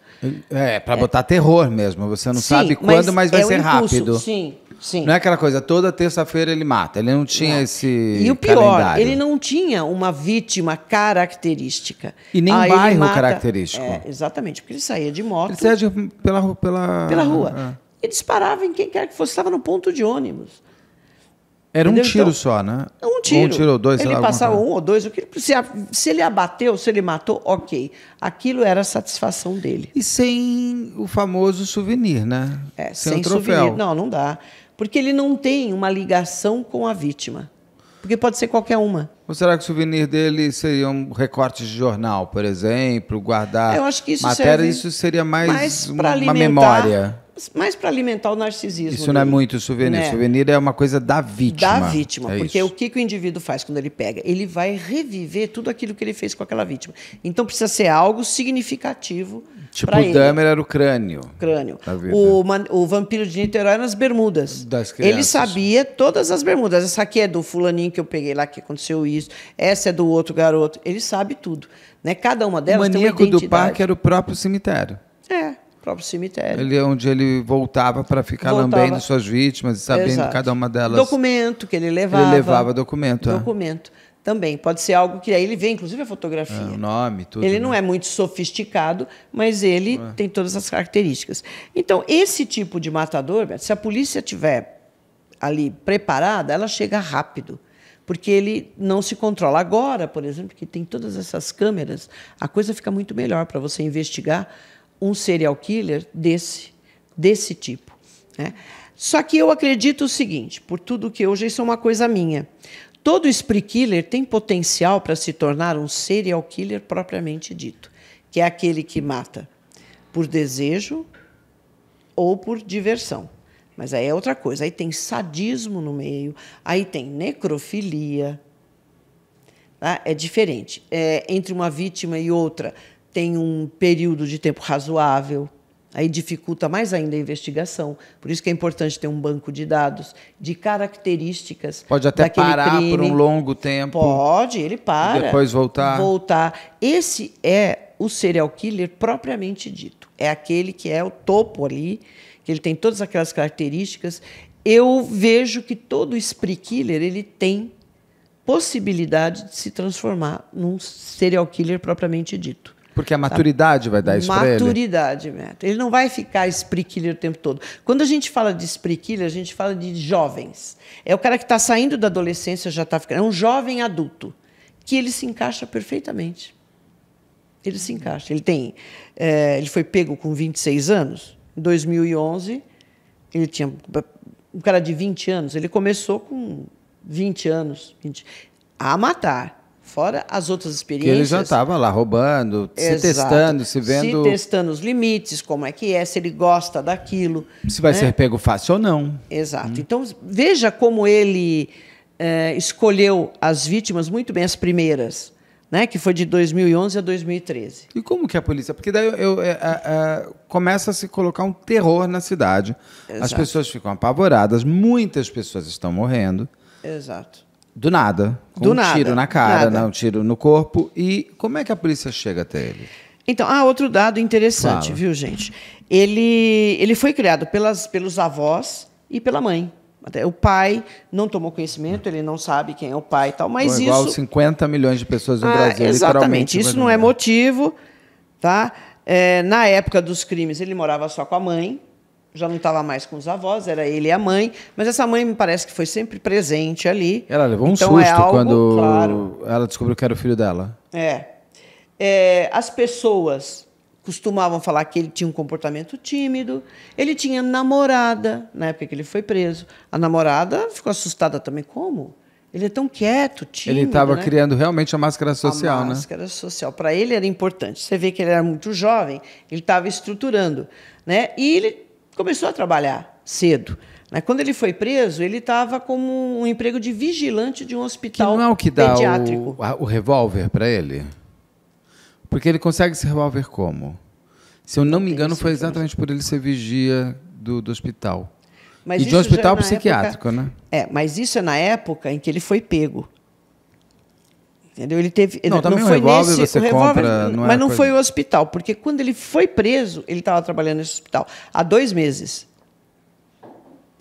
É, para é. botar terror mesmo. Você não sim, sabe quando, mas, mas vai é ser impulso, rápido. Sim, Sim. Não é aquela coisa, toda terça-feira ele mata. Ele não tinha não. esse. E o pior, calendário. ele não tinha uma vítima característica. E nem ah, um bairro mata... característico. É, exatamente, porque ele saía de moto. Ele saía de, pela, pela, pela rua. É. E disparava em quem quer que fosse, estava no ponto de ônibus. Era Entendeu? um tiro então, só, né? É um tiro. um tiro ou dois, Ele passava um ou dois. se, se ele abateu, se ele matou, ok. Aquilo era a satisfação dele. E sem o famoso souvenir, né? É, sem, sem troféu. Souvenir. Não, não dá. Porque ele não tem uma ligação com a vítima. Porque pode ser qualquer uma. Ou será que o souvenir dele seria um recorte de jornal, por exemplo, guardar Eu acho que isso matéria? Isso seria mais, mais uma, uma memória mais para alimentar o narcisismo. Isso dele. não é muito souvenir. Né? Souvenir é uma coisa da vítima. Da vítima, é porque isso. o que, que o indivíduo faz quando ele pega? Ele vai reviver tudo aquilo que ele fez com aquela vítima. Então precisa ser algo significativo. Tipo o Dahmer era o crânio. Crânio. O, o, vampiro de Niterói era bermudas. Das crianças. Ele sabia todas as bermudas. Essa aqui é do fulaninho que eu peguei lá que aconteceu isso. Essa é do outro garoto. Ele sabe tudo, né? Cada uma delas o tem uma identidade. O maníaco do parque era o próprio cemitério. É próprio cemitério. Ele é onde ele voltava para ficar voltava. lambendo suas vítimas e sabendo Exato. cada uma delas. Documento que ele levava. Ele levava documento. Documento. É. Também pode ser algo que aí ele vê, inclusive a fotografia. É, o nome, tudo. Ele né? não é muito sofisticado, mas ele é. tem todas as características. Então, esse tipo de matador, se a polícia tiver ali preparada, ela chega rápido porque ele não se controla. Agora, por exemplo, que tem todas essas câmeras, a coisa fica muito melhor para você investigar um serial killer desse, desse tipo. Né? Só que eu acredito o seguinte, por tudo que hoje isso é uma coisa minha. Todo spree killer tem potencial para se tornar um serial killer propriamente dito, que é aquele que mata por desejo ou por diversão. Mas aí é outra coisa. Aí tem sadismo no meio, aí tem necrofilia. Tá? É diferente. É, entre uma vítima e outra, tem um período de tempo razoável. Aí dificulta mais ainda a investigação. Por isso que é importante ter um banco de dados de características. Pode até parar crime. por um longo tempo. Pode, ele para. depois voltar. Voltar. Esse é o serial killer propriamente dito. É aquele que é o topo ali, que ele tem todas aquelas características. Eu vejo que todo spree killer ele tem possibilidade de se transformar num serial killer propriamente dito. Porque a maturidade vai dar isso Maturidade, ele. Beto. Ele não vai ficar esprequilha o tempo todo. Quando a gente fala de esprequilha, a gente fala de jovens. É o cara que está saindo da adolescência, já está ficando. É um jovem adulto que ele se encaixa perfeitamente. Ele se encaixa. Ele tem, é, ele foi pego com 26 anos. Em 2011, ele tinha um cara de 20 anos. Ele começou com 20 anos, 20, a matar. Fora as outras experiências. Que ele já estava lá roubando, Exato. se testando, se vendo. Se testando os limites, como é que é, se ele gosta daquilo. Se vai né? ser pego fácil ou não. Exato. Hum. Então, veja como ele eh, escolheu as vítimas muito bem, as primeiras, né? que foi de 2011 a 2013. E como que a polícia. Porque daí eu, eu é, é, é começa a se colocar um terror na cidade. Exato. As pessoas ficam apavoradas, muitas pessoas estão morrendo. Exato. Do nada. Com do um nada, tiro na cara, né? um tiro no corpo. E como é que a polícia chega até ele? Então, ah, outro dado interessante, Fala. viu, gente? Ele, ele foi criado pelas, pelos avós e pela mãe. o pai não tomou conhecimento, ele não sabe quem é o pai e tal, mas Bom, igual isso... 50 milhões de pessoas no ah, Brasil, Exatamente, isso não é, é motivo, tá? É, na época dos crimes, ele morava só com a mãe, já não estava mais com os avós, era ele e a mãe, mas essa mãe me parece que foi sempre presente ali. Ela levou um então é susto é algo, quando claro, ela descobriu que era o filho dela. É. é. As pessoas costumavam falar que ele tinha um comportamento tímido, ele tinha namorada, na época que ele foi preso. A namorada ficou assustada também. Como? Ele é tão quieto, tímido. Ele estava né? criando realmente a máscara social, a né? máscara social. Para ele era importante. Você vê que ele era muito jovem, ele estava estruturando. Né? E ele começou a trabalhar cedo. Né? Quando ele foi preso, ele estava como um emprego de vigilante de um hospital que não é o que dá O, a, o revólver para ele? Porque ele consegue esse revólver como? Se eu não, não me engano, foi exatamente por ele ser vigia do, do hospital. Mas e de um hospital psiquiátrico, época, né? É, mas isso é na época em que ele foi pego. Entendeu? Ele teve. Não, também não foi revólver, nesse você revólver, compra, não mas é não coisa... foi o hospital, porque quando ele foi preso, ele estava trabalhando nesse hospital há dois meses.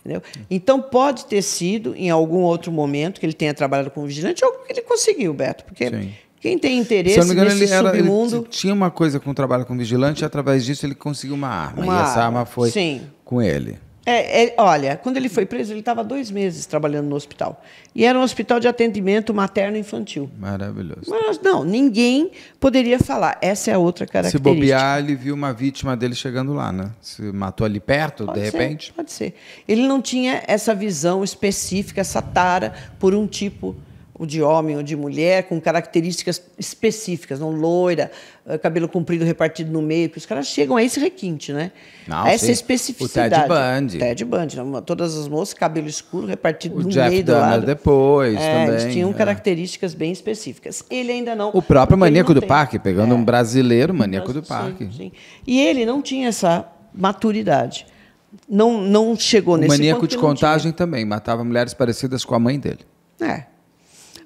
Entendeu? Então pode ter sido em algum outro momento que ele tenha trabalhado com vigilante ou que ele conseguiu, Beto, porque Sim. quem tem interesse Se engano, nesse ele era, submundo ele tinha uma coisa com o trabalho com vigilante, e através disso ele conseguiu uma arma uma e essa arma foi Sim. com ele. É, é, olha, quando ele foi preso, ele estava dois meses trabalhando no hospital. E era um hospital de atendimento materno-infantil. Maravilhoso. Mas não, ninguém poderia falar. Essa é a outra característica. Se bobear, ele viu uma vítima dele chegando lá, né? Se matou ali perto, pode de ser, repente. Pode ser. Ele não tinha essa visão específica, essa tara por um tipo ou de homem ou de mulher, com características específicas, não loira, eh, cabelo comprido repartido no meio, porque os caras chegam a esse requinte, né? Não, essa sim. especificidade. O Ted Bundy. Ted né? Bundy, todas as moças, cabelo escuro repartido o no Jeff meio Dunner do lado. depois é, também. Eles tinham é. características bem específicas. Ele ainda não... O próprio Maníaco do tem. Parque, pegando é. um brasileiro Maníaco do Parque. Sim, sim. E ele não tinha essa maturidade. Não, não chegou o nesse ponto. O Maníaco de Contagem também, matava mulheres parecidas com a mãe dele. É,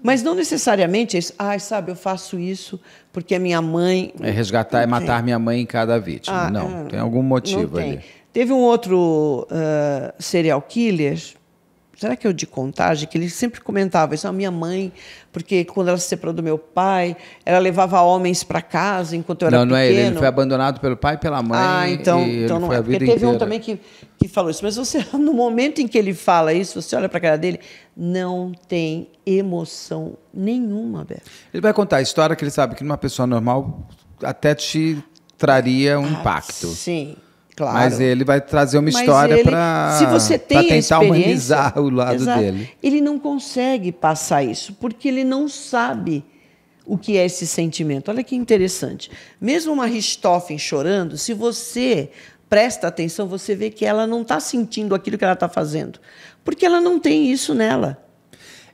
mas não necessariamente é isso. Ai, ah, sabe, eu faço isso porque a minha mãe. É resgatar e é matar minha mãe em cada vítima. Ah, não, é, tem algum motivo tem. ali. Teve um outro uh, serial killer será que é o de contagem? Que ele sempre comentava isso, a ah, minha mãe, porque quando ela se separou do meu pai, ela levava homens para casa enquanto eu não, era pequeno. Não, não é ele, ele foi abandonado pelo pai e pela mãe. Ah, então, então não é, porque teve inteira. um também que, que falou isso. Mas você, [laughs] no momento em que ele fala isso, você olha para a cara dele, não tem emoção nenhuma, Beto. Ele vai contar a história que ele sabe que numa pessoa normal até te traria um ah, impacto. Sim, Claro. Mas ele vai trazer uma Mas história para tentar humanizar o lado exato, dele. Ele não consegue passar isso, porque ele não sabe o que é esse sentimento. Olha que interessante. Mesmo uma Richthofen chorando, se você presta atenção, você vê que ela não está sentindo aquilo que ela está fazendo, porque ela não tem isso nela.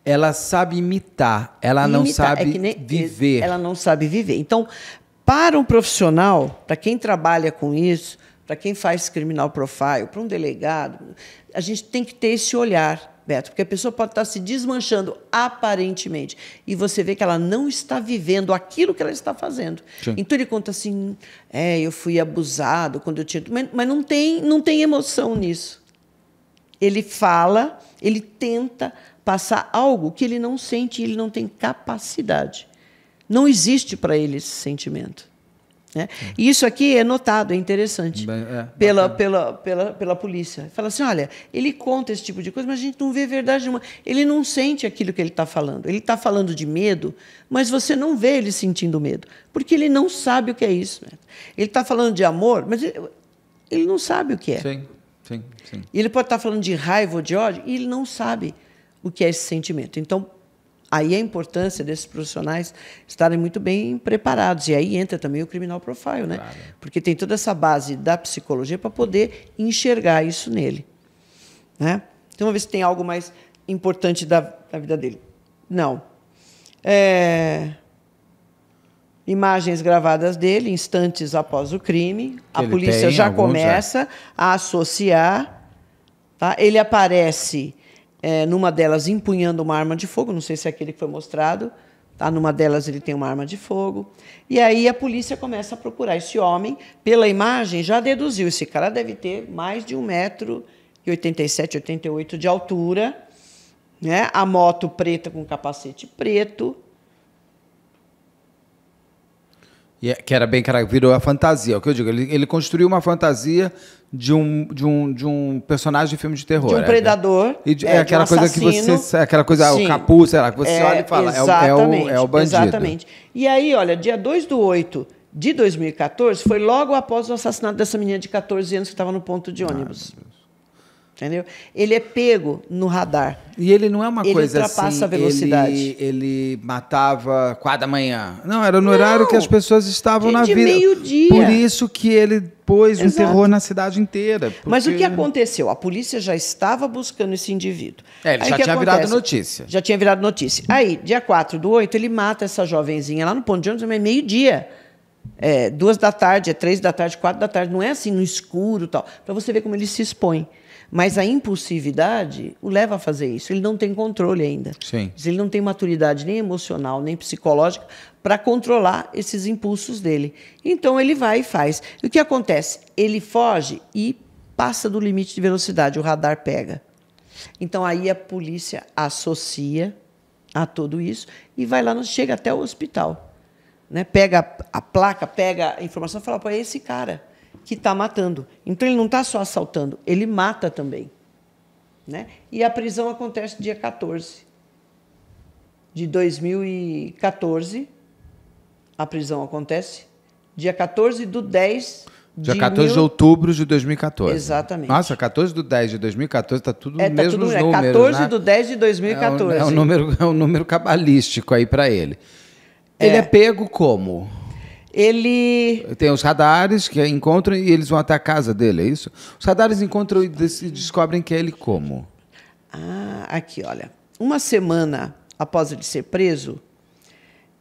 Ela sabe imitar, ela imitar. não é sabe é nem, viver. Ela não sabe viver. Então, para um profissional, para quem trabalha com isso, para quem faz criminal profile, para um delegado, a gente tem que ter esse olhar, Beto, porque a pessoa pode estar tá se desmanchando aparentemente e você vê que ela não está vivendo aquilo que ela está fazendo. Sim. Então ele conta assim: é, eu fui abusado quando eu tinha. Mas, mas não, tem, não tem emoção nisso. Ele fala, ele tenta passar algo que ele não sente, e ele não tem capacidade. Não existe para ele esse sentimento. Né? Isso aqui é notado, é interessante é, pela, pela, pela, pela polícia. Fala assim: olha, ele conta esse tipo de coisa, mas a gente não vê verdade nenhuma. Ele não sente aquilo que ele está falando. Ele está falando de medo, mas você não vê ele sentindo medo, porque ele não sabe o que é isso. Né? Ele está falando de amor, mas ele, ele, não sabe o que é. Sim, sim, sim. Ele pode estar tá falando de raiva ou de ódio e ele não sabe o que é esse sentimento. Então, Aí a importância desses profissionais estarem muito bem preparados. E aí entra também o criminal profile, né? Claro. Porque tem toda essa base da psicologia para poder enxergar isso nele. Né? Então, vamos ver se tem algo mais importante da, da vida dele. Não. É... Imagens gravadas dele, instantes após o crime. Que a polícia já é. começa já. a associar. Tá? Ele aparece é, numa delas empunhando uma arma de fogo, não sei se é aquele que foi mostrado, tá? numa delas ele tem uma arma de fogo. E aí a polícia começa a procurar esse homem, pela imagem já deduziu, esse cara deve ter mais de 1,87m, 88 de altura, né? a moto preta com capacete preto, E, é, que era bem cara, virou a fantasia. É o que eu digo, ele, ele construiu uma fantasia de um, de, um, de um personagem de filme de terror. De um é, né? predador. É, de, é, é aquela um coisa que você. Aquela coisa, Sim. o capuz, sei lá, que você é, olha e fala, é o, é, o, é o bandido. Exatamente. E aí, olha, dia 2 do 8 de 2014 foi logo após o assassinato dessa menina de 14 anos que estava no ponto de ah, ônibus. Ah, entendeu? Ele é pego no radar. E ele não é uma ele coisa assim. Ele ultrapassa a velocidade. Ele, ele matava quatro da manhã. Não, era no não, horário que as pessoas estavam na vida. meio dia. Por isso que ele pôs Exato. um terror na cidade inteira. Porque... Mas o que aconteceu? A polícia já estava buscando esse indivíduo. É, ele Aí já tinha acontece? virado notícia. Já tinha virado notícia. Aí, dia 4 do 8, ele mata essa jovenzinha lá no ponto de ônibus, mas meio-dia. É, duas da tarde, é três da tarde, quatro da tarde. Não é assim no escuro tal. Para você ver como ele se expõe. Mas a impulsividade o leva a fazer isso. Ele não tem controle ainda. Sim. Ele não tem maturidade nem emocional, nem psicológica para controlar esses impulsos dele. Então ele vai e faz. E o que acontece? Ele foge e passa do limite de velocidade, o radar pega. Então aí a polícia associa a tudo isso e vai lá, chega até o hospital. Né? Pega a placa, pega a informação e fala: pô, é esse cara que está matando. Então ele não está só assaltando, ele mata também. Né? E a prisão acontece dia 14 de 2014. A prisão acontece dia 14 do 10 Dia de 14 mil... de outubro de 2014. Exatamente. Nossa, 14 do 10 de 2014 está tudo é, tá mesmo tudo, é, números. 14 né? do 10 de 2014. É um, é um número, é um número cabalístico aí para ele. Ele é, é pego como? ele. Tem os radares que encontram e eles vão até a casa dele, é isso? Os radares encontram e descobrem que é ele como? Ah, aqui, olha. Uma semana após ele ser preso,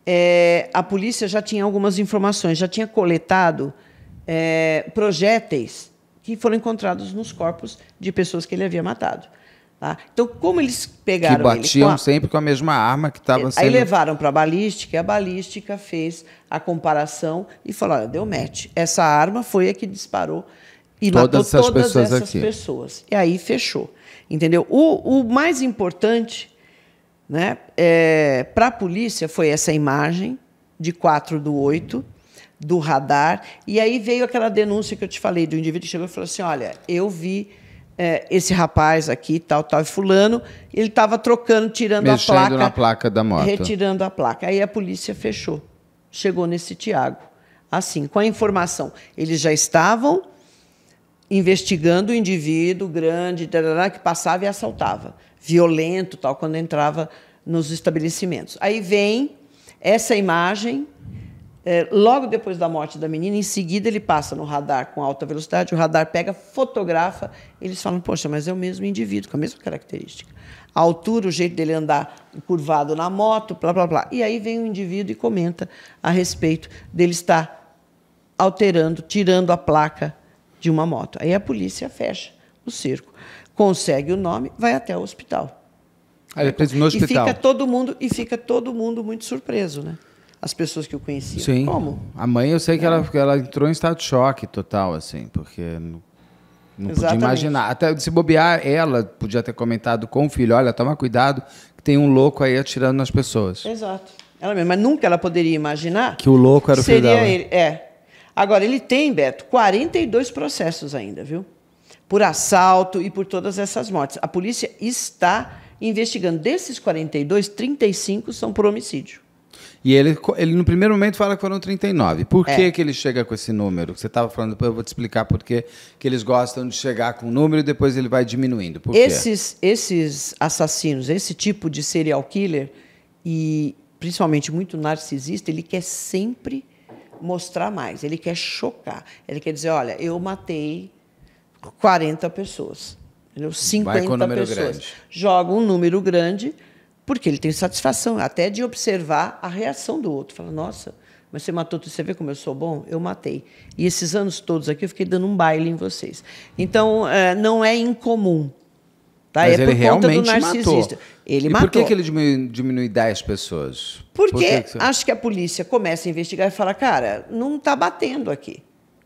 é, a polícia já tinha algumas informações, já tinha coletado é, projéteis que foram encontrados nos corpos de pessoas que ele havia matado. Tá? Então, como eles pegaram que batiam ele a... sempre com a mesma arma que estava sendo... Aí levaram para a balística, e a balística fez a comparação e falou, olha, deu match. Essa arma foi a que disparou e todas matou todas pessoas essas aqui. pessoas. E aí fechou, entendeu? O, o mais importante né, é, para a polícia foi essa imagem de 4 do 8, do radar, e aí veio aquela denúncia que eu te falei, do indivíduo que chegou e falou assim, olha, eu vi é, esse rapaz aqui, tal, tal, fulano, ele estava trocando, tirando Mexendo a placa. na placa da moto. Retirando a placa. Aí a polícia fechou. Chegou nesse Tiago. Assim, com a informação, eles já estavam investigando o indivíduo grande, que passava e assaltava. Violento, tal, quando entrava nos estabelecimentos. Aí vem essa imagem é, logo depois da morte da menina, em seguida ele passa no radar com alta velocidade, o radar pega, fotografa, eles falam, poxa, mas é o mesmo indivíduo, com a mesma característica. A altura, o jeito dele andar curvado na moto, blá, blá, blá. E aí vem o indivíduo e comenta a respeito dele estar alterando, tirando a placa de uma moto. Aí a polícia fecha o circo, consegue o nome, vai até o hospital. Aí depois no hospital. E fica todo mundo, e fica todo mundo muito surpreso, né? as pessoas que eu conhecia. Sim. Como? A mãe, eu sei que é. ela, ela entrou em estado de choque total, assim, porque não, não podia imaginar. Até se bobear, ela podia ter comentado com o filho: olha, toma cuidado, que tem um louco aí atirando nas pessoas. Exato. Ela mesma, mas nunca ela poderia imaginar que o louco era o filho dela. Ele. É. Agora, ele tem, Beto, 42 processos ainda, viu? Por assalto e por todas essas mortes. A polícia está investigando. Desses 42, 35 são por homicídio. E ele, ele no primeiro momento fala que foram 39. Por é. que, que ele chega com esse número? Você estava falando, depois eu vou te explicar por que eles gostam de chegar com um número e depois ele vai diminuindo. Por esses, quê? esses assassinos, esse tipo de serial killer, e principalmente muito narcisista, ele quer sempre mostrar mais, ele quer chocar. Ele quer dizer, olha, eu matei 40 pessoas. Entendeu? 50 pessoas. Grande. Joga um número grande porque ele tem satisfação até de observar a reação do outro. Fala, nossa, mas você matou tudo, você vê como eu sou bom? Eu matei. E esses anos todos aqui eu fiquei dando um baile em vocês. Então, é, não é incomum. Tá? Mas é ele por realmente conta do narcisista. Matou. Ele e matou. Por que, que ele diminui, diminui 10 pessoas? Porque por que que... acho que a polícia começa a investigar e fala, cara, não está batendo aqui.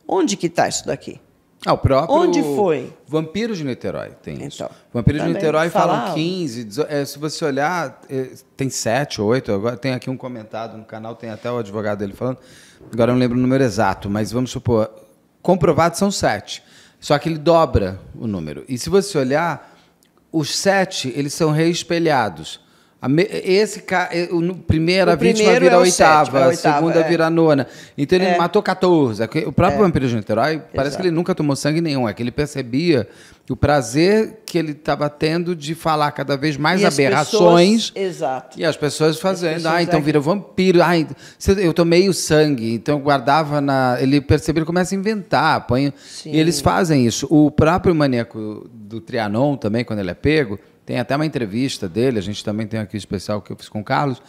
Onde que está isso daqui? Ah, o próprio. Onde foi? Vampiros de Niterói tem isso. Então, Vampiros de Niterói falam 15. 18, é, se você olhar, é, tem 7, 8. Agora tem aqui um comentado no canal, tem até o advogado dele falando. Agora eu não lembro o número exato, mas vamos supor. Comprovado são 7. Só que ele dobra o número. E se você olhar, os 7 eles são reespelhados. Esse cara, eh, o primeira o vítima vira é oitava, é a segunda é. vira a nona. Então ele é. matou 14. O próprio é. vampiro de Niterói Exato. parece que ele nunca tomou sangue nenhum. É que ele percebia o prazer que ele estava tendo de falar cada vez mais e aberrações. Pessoas, exato. E as pessoas fazendo, as pessoas ah, então é vira vampiro. Ah, eu tomei o sangue, então guardava na. Ele percebeu, começa a inventar, põe. E eles fazem isso. O próprio maníaco do Trianon também, quando ele é pego tem até uma entrevista dele, a gente também tem aqui um especial que eu fiz com o Carlos.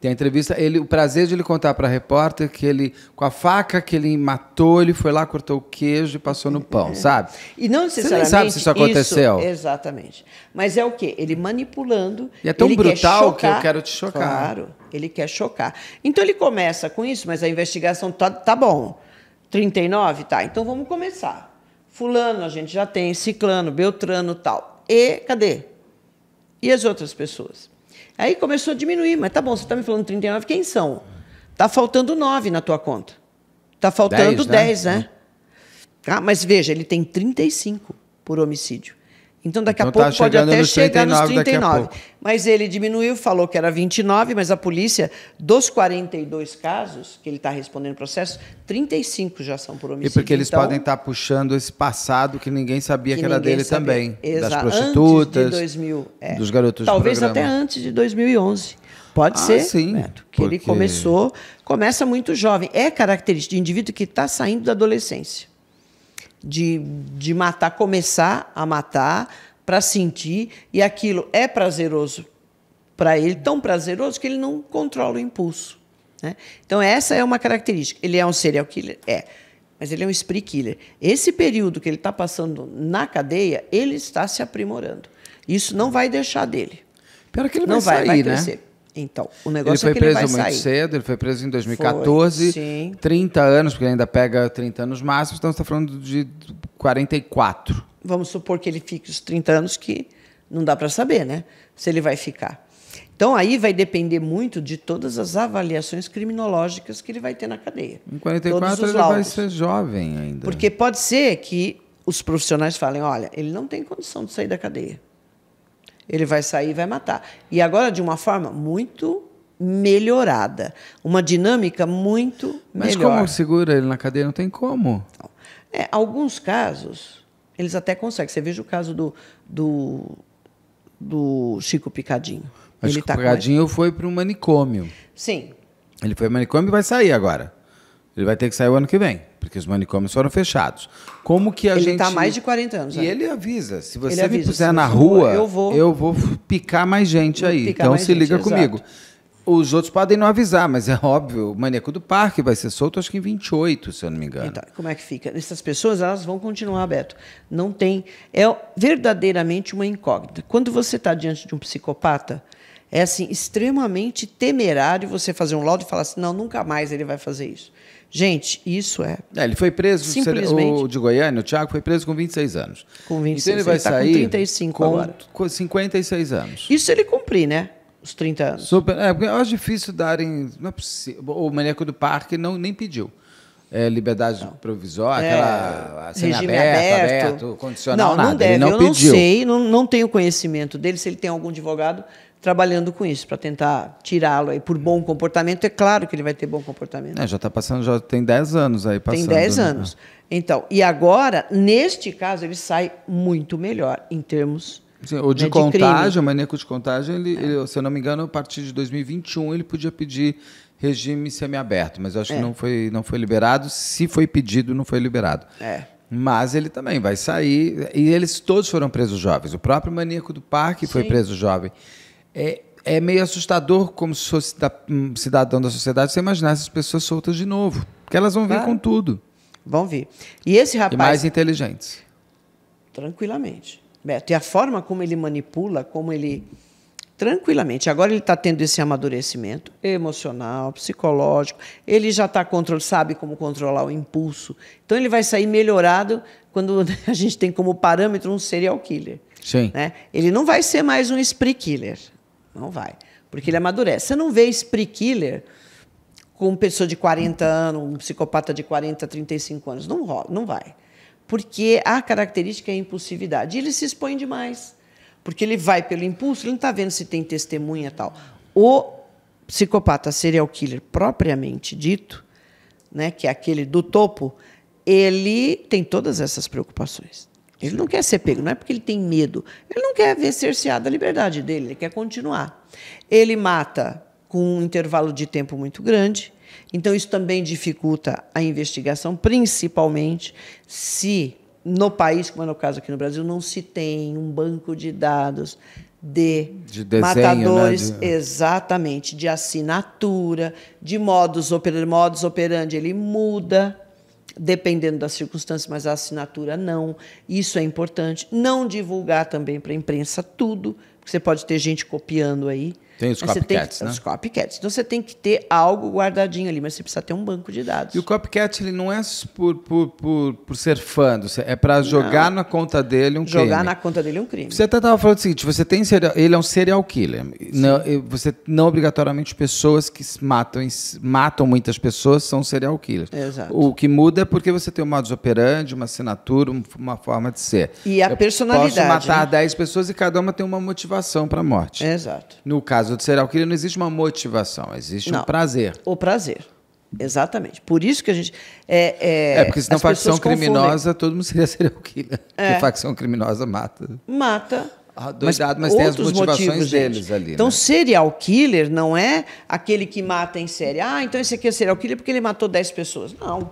Tem a entrevista, ele, o prazer de ele contar para a repórter que ele, com a faca que ele matou, ele foi lá, cortou o queijo e passou no pão, é. sabe? e não necessariamente. Você nem sabe se isso aconteceu. Isso, exatamente. Mas é o quê? Ele manipulando. E é tão brutal chocar, que eu quero te chocar. Claro, ele quer chocar. Então ele começa com isso, mas a investigação tá, tá bom. 39? Tá, então vamos começar. Fulano, a gente já tem, Ciclano, Beltrano tal. E cadê? E as outras pessoas? Aí começou a diminuir, mas tá bom, você está me falando 39, quem são? Tá faltando 9 na tua conta. Tá faltando 10, 10 né? né? Ah, mas veja, ele tem 35 por homicídio. Então daqui então, a tá pouco tá pode até nos chegar 39, nos 39. Mas ele diminuiu, falou que era 29, mas a polícia, dos 42 casos que ele está respondendo processo, 35 já são por homicídio. E porque eles então, podem estar tá puxando esse passado que ninguém sabia que, que era dele sabia. também. Exato. Das prostitutas, antes de 2000, é. dos garotos Talvez do até antes de 2011. Pode ah, ser, sim, Beto, que porque... ele começou, começa muito jovem. É característica de indivíduo que está saindo da adolescência de, de matar, começar a matar para sentir, e aquilo é prazeroso para ele, tão prazeroso que ele não controla o impulso. Né? Então, essa é uma característica. Ele é um serial killer? É. Mas ele é um spree killer. Esse período que ele está passando na cadeia, ele está se aprimorando. Isso não vai deixar dele. Pior é que ele não vai, sair, vai, vai né? crescer. Então, o negócio ele é foi é que preso ele vai muito sair. cedo, ele foi preso em 2014, foi, 30 anos, porque ele ainda pega 30 anos máximos, então você está falando de 44. Vamos supor que ele fique os 30 anos, que não dá para saber, né? Se ele vai ficar. Então, aí vai depender muito de todas as avaliações criminológicas que ele vai ter na cadeia. Em 44, ele vai ser jovem ainda. Porque pode ser que os profissionais falem: olha, ele não tem condição de sair da cadeia. Ele vai sair e vai matar. E agora de uma forma muito melhorada, uma dinâmica muito Mas melhor. Mas como segura ele na cadeia? Não tem como. É, alguns casos eles até conseguem. Você veja o caso do, do, do Chico Picadinho. Mas ele Chico tá Picadinho com... foi para um manicômio. Sim. Ele foi para manicômio e vai sair agora. Ele vai ter que sair o ano que vem porque os manicômios foram fechados. Como que a ele gente. Ele está há mais de 40 anos. E né? ele avisa: se você avisa, me puser na rua, eu vou... eu vou picar mais gente vou aí. Então se gente, liga exato. comigo. Os outros podem não avisar, mas é óbvio, o maníaco do parque vai ser solto, acho que em 28, se eu não me engano. Então, como é que fica? Essas pessoas, elas vão continuar abertas. Não tem. É verdadeiramente uma incógnita. Quando você está diante de um psicopata, é assim, extremamente temerário você fazer um laudo e falar assim: não, nunca mais ele vai fazer isso. Gente, isso é. é ele foi preso, simplesmente. o de Goiânia, o Thiago, foi preso com 26 anos. Com 26 então ele vai ele tá sair com 35 com, agora. Com 56 anos. Isso ele cumprir, né? Os 30 anos. Super, é, porque eu acho difícil darem. Não é possível. O maníaco do parque não, nem pediu. É, liberdade não. provisória, é, aquela assim, regime aberto, aberto, aberto, condicional, não, não nada. Deve. Ele não eu pediu. não sei, não, não tenho conhecimento dele, se ele tem algum advogado trabalhando com isso para tentar tirá-lo aí por bom comportamento. É claro que ele vai ter bom comportamento. É, já está passando, já tem 10 anos aí passando. Tem 10 né? anos. Então, e agora, neste caso, ele sai muito melhor em termos Sim, o né, de né, contágio, o maníaco de contágio, ele, é. ele, se eu não me engano, a partir de 2021 ele podia pedir regime semiaberto, mas eu acho é. que não foi, não foi liberado. Se foi pedido, não foi liberado. É. Mas ele também vai sair. E eles todos foram presos jovens. O próprio maníaco do parque Sim. foi preso jovem é, é meio assustador como cidadão da sociedade você imaginar essas pessoas soltas de novo. Porque elas vão vir com tudo. Vão vir. E esse rapaz. E mais inteligentes. Tranquilamente. Beto, e a forma como ele manipula, como ele. Tranquilamente. Agora ele está tendo esse amadurecimento emocional, psicológico. Ele já está control, sabe como controlar o impulso. Então ele vai sair melhorado quando [laughs] a gente tem como parâmetro um serial killer. Sim. Né? Ele não vai ser mais um spree killer. Não vai. Porque ele amadurece. Você não vê spree killer com uma pessoa de 40 anos, um psicopata de 40, 35 anos. Não, rola, não vai. Porque a característica é a impulsividade. E ele se expõe demais. Porque ele vai pelo impulso, ele não está vendo se tem testemunha tal. O psicopata serial killer propriamente dito, né, que é aquele do topo, ele tem todas essas preocupações. Ele não quer ser pego, não é porque ele tem medo. Ele não quer ver cerceada a liberdade dele, ele quer continuar. Ele mata com um intervalo de tempo muito grande, então isso também dificulta a investigação, principalmente se no país, como é no caso aqui no Brasil, não se tem um banco de dados de, de desenho, né, matadores, né? de... exatamente, de assinatura, de modus operandi, modus operandi ele muda dependendo das circunstâncias, mas a assinatura não. Isso é importante. Não divulgar também para a imprensa tudo, porque você pode ter gente copiando aí. Tem os mas copycats, né? Os copycats. Então você tem que ter algo guardadinho ali, mas você precisa ter um banco de dados. E o copycat ele não é por, por, por, por ser fã, é para jogar não. na conta dele um jogar crime. Jogar na conta dele um crime. Você até estava falando o seguinte, você tem serial, ele é um serial killer. Não, você não obrigatoriamente pessoas que matam, matam muitas pessoas são serial killers. Exato. O que muda é porque você tem um modus operandi, uma assinatura, uma forma de ser. E a Eu personalidade. Posso matar né? 10 pessoas e cada uma tem uma motivação para a morte. Exato. No caso caso do serial killer, não existe uma motivação, existe não, um prazer. O prazer. Exatamente. Por isso que a gente. É, é, é porque senão facção criminosa, todo mundo seria serial [laughs] killer. É. Porque facção criminosa mata. Mata. Ah, doidado, mas, mas tem as motivações motivos, deles ali. Né? Então, né? serial killer não é aquele que mata em série. Ah, então esse aqui é serial killer porque ele matou 10 pessoas. Não.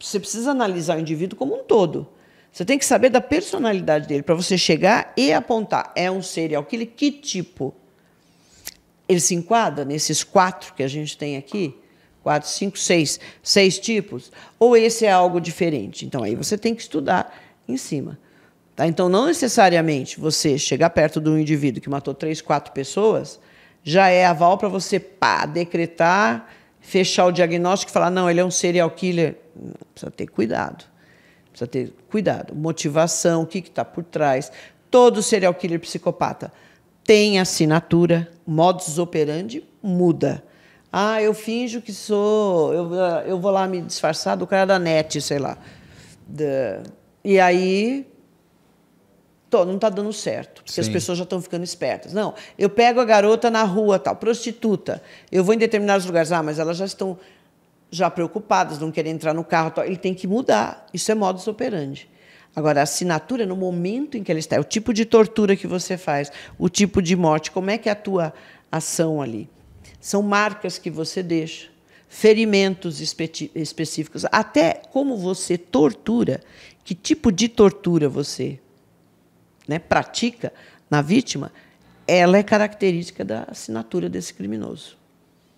Você precisa analisar o indivíduo como um todo. Você tem que saber da personalidade dele para você chegar e apontar. É um serial killer? Que tipo? ele se enquadra nesses quatro que a gente tem aqui? Quatro, cinco, seis, seis tipos? Ou esse é algo diferente? Então aí você tem que estudar em cima. Tá? Então não necessariamente você chegar perto de um indivíduo que matou três, quatro pessoas já é aval para você pá, decretar, fechar o diagnóstico e falar: não, ele é um serial killer. Precisa ter cuidado. Precisa ter cuidado. Motivação, o que está por trás. Todo serial killer psicopata tem assinatura, modus operandi muda. Ah, eu finjo que sou. Eu, eu vou lá me disfarçar do cara da net, sei lá. Da, e aí. Tô, não está dando certo, porque Sim. as pessoas já estão ficando espertas. Não, eu pego a garota na rua, tal, prostituta. Eu vou em determinados lugares. Ah, mas elas já estão já preocupadas, não querem entrar no carro. Tal. Ele tem que mudar. Isso é modus operandi. Agora, a assinatura, no momento em que ela está, é o tipo de tortura que você faz, o tipo de morte, como é que é a tua ação ali? São marcas que você deixa, ferimentos específicos, até como você tortura, que tipo de tortura você né, pratica na vítima, ela é característica da assinatura desse criminoso.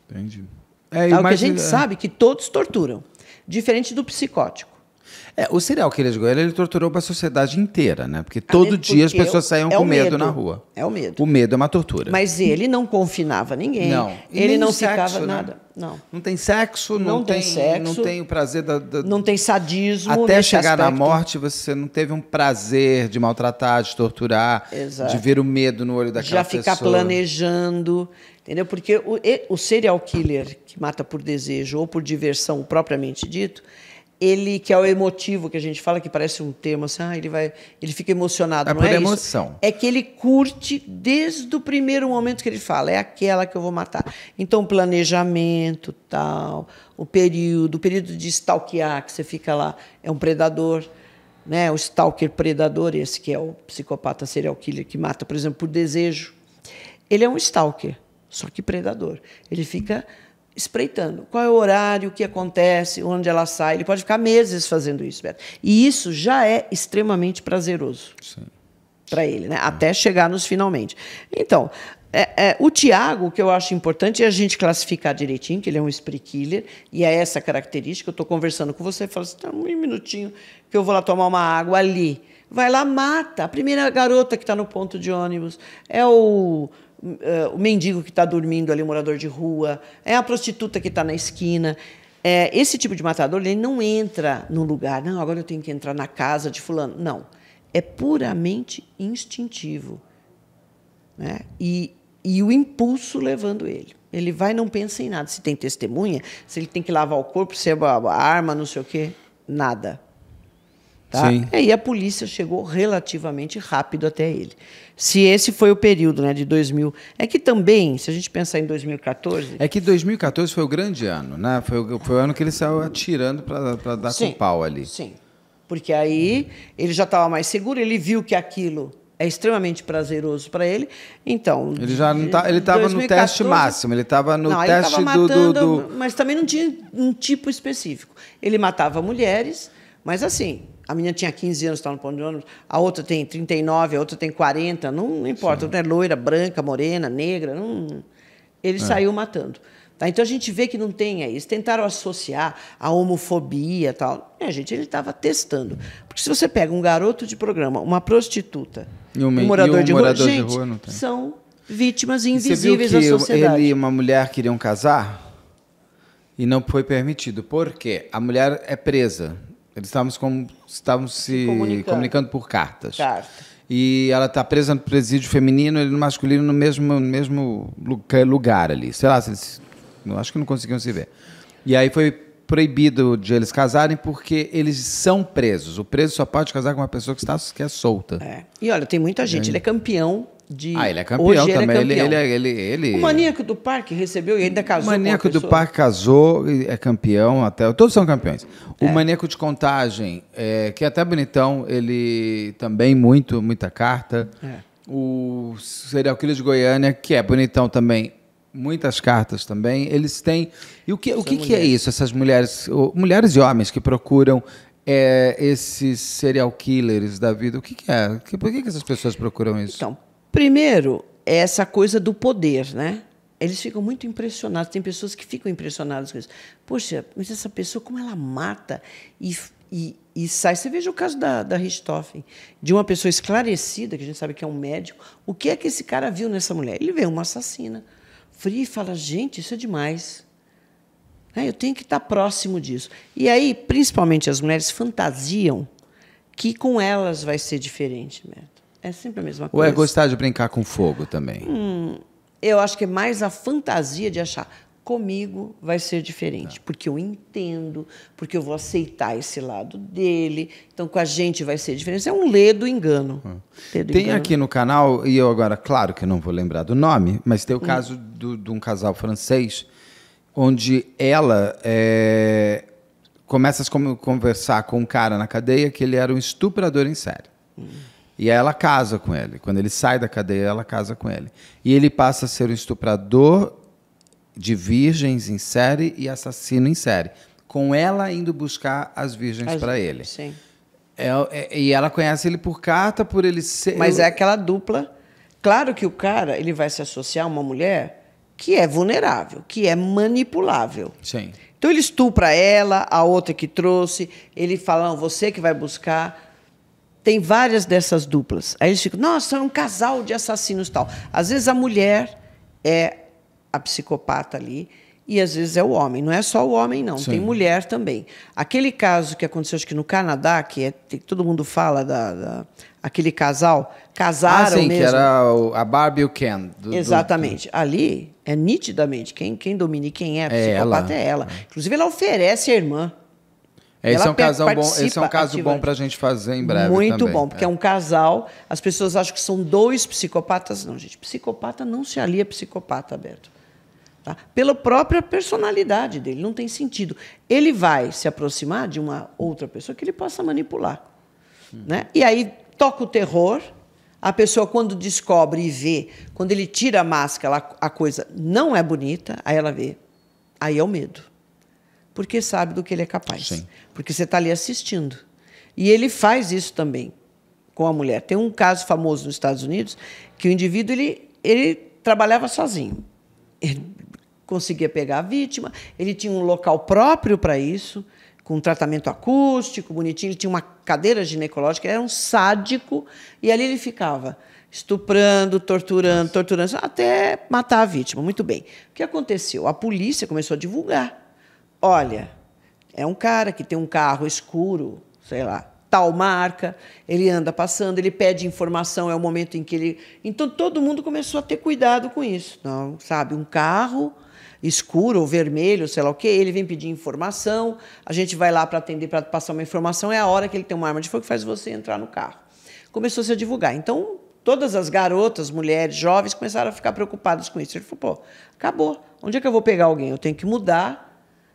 Entendi. É, tá, imagina... O que a é, gente sabe que todos torturam, diferente do psicótico. É, o serial killer de Goiânia, ele torturou a sociedade inteira, né? Porque ah, todo né? dia as pessoas saiam é com medo, na rua. É o medo. O medo é uma tortura. Mas ele não confinava ninguém. Não. Ele não sexo, ficava né? nada. Não. Não tem sexo, não, não tem, tem, sexo. Não tem o prazer da, da... Não tem sadismo. Até chegar aspecto. na morte, você não teve um prazer de maltratar, de torturar, Exato. de ver o medo no olho daquela pessoa. Já ficar pessoa. planejando. Entendeu? Porque o, o serial killer que mata por desejo ou por diversão, propriamente dito ele que é o emotivo que a gente fala que parece um tema, assim, ah, ele vai, ele fica emocionado, é não por é emoção. Isso. É que ele curte desde o primeiro momento que ele fala, é aquela que eu vou matar. Então planejamento, tal, o período, o período de stalkear que você fica lá, é um predador, né? O stalker predador, esse que é o psicopata serial killer que mata, por exemplo, por desejo. Ele é um stalker, só que predador. Ele fica espreitando qual é o horário, o que acontece, onde ela sai. Ele pode ficar meses fazendo isso, Beto. E isso já é extremamente prazeroso para ele, né? Até chegar nos finalmente. Então, é, é, o Tiago, que eu acho importante é a gente classificar direitinho, que ele é um spree killer, e é essa característica. Eu estou conversando com você, falo assim, tá, um minutinho que eu vou lá tomar uma água ali. Vai lá, mata. A primeira garota que está no ponto de ônibus é o uh, o mendigo que está dormindo ali, o morador de rua, é a prostituta que está na esquina. É, esse tipo de matador ele não entra no lugar, não, agora eu tenho que entrar na casa de fulano. Não. É puramente instintivo. Né? E, e o impulso levando ele. Ele vai e não pensa em nada. Se tem testemunha, se ele tem que lavar o corpo, se é a arma, não sei o quê, nada. Tá? Sim. E aí a polícia chegou relativamente rápido até ele. Se esse foi o período né, de 2000. É que também, se a gente pensar em 2014. É que 2014 foi o grande ano, né? Foi, o, foi o ano que ele saiu atirando para dar sim, com pau ali. Sim. Porque aí ele já estava mais seguro, ele viu que aquilo é extremamente prazeroso para ele. Então, ele já não tá, ele estava no teste máximo, ele estava no não, teste matando, do, do, do, mas também não tinha um tipo específico. Ele matava mulheres, mas assim, a menina tinha 15 anos, estava tá no ponto de ônibus. A outra tem 39, a outra tem 40. Não, não importa. não Outra é loira, branca, morena, negra. Não... Ele é. saiu matando. Tá? Então a gente vê que não tem aí. Eles tentaram associar a homofobia e tal. É, gente, ele estava testando. Porque se você pega um garoto de programa, uma prostituta, um, um, morador, um de, morador rua, gente, de rua, não tem. são vítimas invisíveis da sociedade. Ele e uma mulher queriam casar e não foi permitido. Por quê? A mulher é presa eles estavam, com, estavam se, comunicando. comunicando. por cartas. Carta. E ela está presa no presídio feminino e no masculino no mesmo, mesmo lugar ali. Sei lá, eles, acho que não conseguiam se ver. E aí foi proibido de eles casarem porque eles são presos. O preso só pode casar com uma pessoa que, está, que é solta. É. E olha, tem muita gente. É. Ele é campeão de. Ah, ele é campeão hoje é também. Ele, é campeão. Ele, é- ele, ele, O maníaco do parque recebeu e ainda casou. O maníaco do parque casou, é campeão até. Todos são campeões. O é. maníaco de contagem, é, que é até bonitão, ele também muito, muita carta. É. O serial killer de Goiânia, que é bonitão também, muitas cartas também. Eles têm. E o que, o que, que, é isso? Essas mulheres, mulheres e homens que procuram é, esses serial killers da vida? O que, que é? Por que, que essas pessoas procuram isso? Então, Primeiro, é essa coisa do poder, né? Eles ficam muito impressionados. Tem pessoas que ficam impressionadas com isso. Poxa, mas essa pessoa, como ela mata e, e, e sai. Você veja o caso da, da Richthofen, de uma pessoa esclarecida, que a gente sabe que é um médico. O que é que esse cara viu nessa mulher? Ele vê uma assassina. Fria e fala: gente, isso é demais. É, eu tenho que estar próximo disso. E aí, principalmente as mulheres fantasiam que com elas vai ser diferente mesmo. Né? É sempre a mesma coisa. Ou é gostar de brincar com fogo também? Hum, eu acho que é mais a fantasia de achar comigo vai ser diferente, tá. porque eu entendo, porque eu vou aceitar esse lado dele. Então, com a gente vai ser diferente. É um ledo engano. Hum. Ledo tem engano. aqui no canal, e eu agora, claro que não vou lembrar do nome, mas tem o hum. caso de um casal francês, onde ela é, começa a conversar com um cara na cadeia que ele era um estuprador em série. Hum. E ela casa com ele. Quando ele sai da cadeia, ela casa com ele. E ele passa a ser um estuprador de virgens em série e assassino em série. Com ela indo buscar as virgens para ele. Sim. É, é, e ela conhece ele por carta, por ele ser. Mas é aquela dupla. Claro que o cara ele vai se associar a uma mulher que é vulnerável, que é manipulável. Sim. Então ele estupra ela, a outra que trouxe, ele fala: Não, você que vai buscar tem várias dessas duplas. Aí eles ficam, nossa, são é um casal de assassinos tal. Às vezes a mulher é a psicopata ali e às vezes é o homem. Não é só o homem, não. Sim. Tem mulher também. Aquele caso que aconteceu, acho que no Canadá, que é, todo mundo fala da, da aquele casal, casaram ah, sim, mesmo. que era o, a Barbie e o Ken. Do, Exatamente. Do... Ali é nitidamente quem, quem domina e quem é, é a psicopata é ela. é ela. Inclusive, ela oferece a irmã. É, esse, é um casal bom, esse é um caso ativamente. bom para a gente fazer em breve. Muito também. bom, é. porque é. é um casal. As pessoas acham que são dois psicopatas. Não, gente, psicopata não se alia a psicopata aberto. Tá? Pela própria personalidade dele, não tem sentido. Ele vai se aproximar de uma outra pessoa que ele possa manipular. Hum. Né? E aí toca o terror. A pessoa, quando descobre e vê, quando ele tira a máscara, a coisa não é bonita, aí ela vê. Aí é o medo. Porque sabe do que ele é capaz. Sim porque você está ali assistindo. E ele faz isso também com a mulher. Tem um caso famoso nos Estados Unidos que o indivíduo ele, ele trabalhava sozinho. Ele conseguia pegar a vítima, ele tinha um local próprio para isso, com tratamento acústico, bonitinho, ele tinha uma cadeira ginecológica, era um sádico, e ali ele ficava estuprando, torturando, torturando, até matar a vítima. Muito bem. O que aconteceu? A polícia começou a divulgar. Olha, é um cara que tem um carro escuro, sei lá, tal marca, ele anda passando, ele pede informação, é o momento em que ele. Então todo mundo começou a ter cuidado com isso. Não, sabe, um carro escuro ou vermelho, sei lá o quê, ele vem pedir informação, a gente vai lá para atender, para passar uma informação, é a hora que ele tem uma arma de fogo que faz você entrar no carro. Começou a se divulgar. Então, todas as garotas, mulheres, jovens começaram a ficar preocupadas com isso. Ele falou, pô, acabou. Onde é que eu vou pegar alguém? Eu tenho que mudar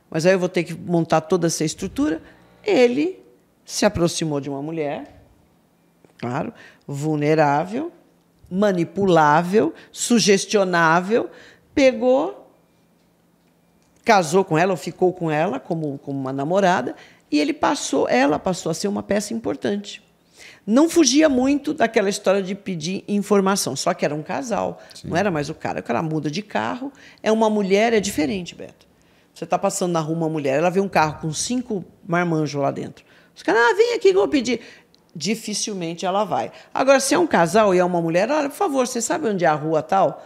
mas aí eu vou ter que montar toda essa estrutura. Ele se aproximou de uma mulher, claro, vulnerável, manipulável, sugestionável, pegou, casou com ela ou ficou com ela como, como uma namorada, e ele passou, ela passou a ser uma peça importante. Não fugia muito daquela história de pedir informação, só que era um casal, Sim. não era mais o cara. O cara muda de carro, é uma mulher, é diferente, Beto. Você está passando na rua uma mulher, ela vê um carro com cinco marmanjos lá dentro. Os caras, ah, vem aqui que eu vou pedir. Dificilmente ela vai. Agora, se é um casal e é uma mulher, olha, por favor, você sabe onde é a rua tal?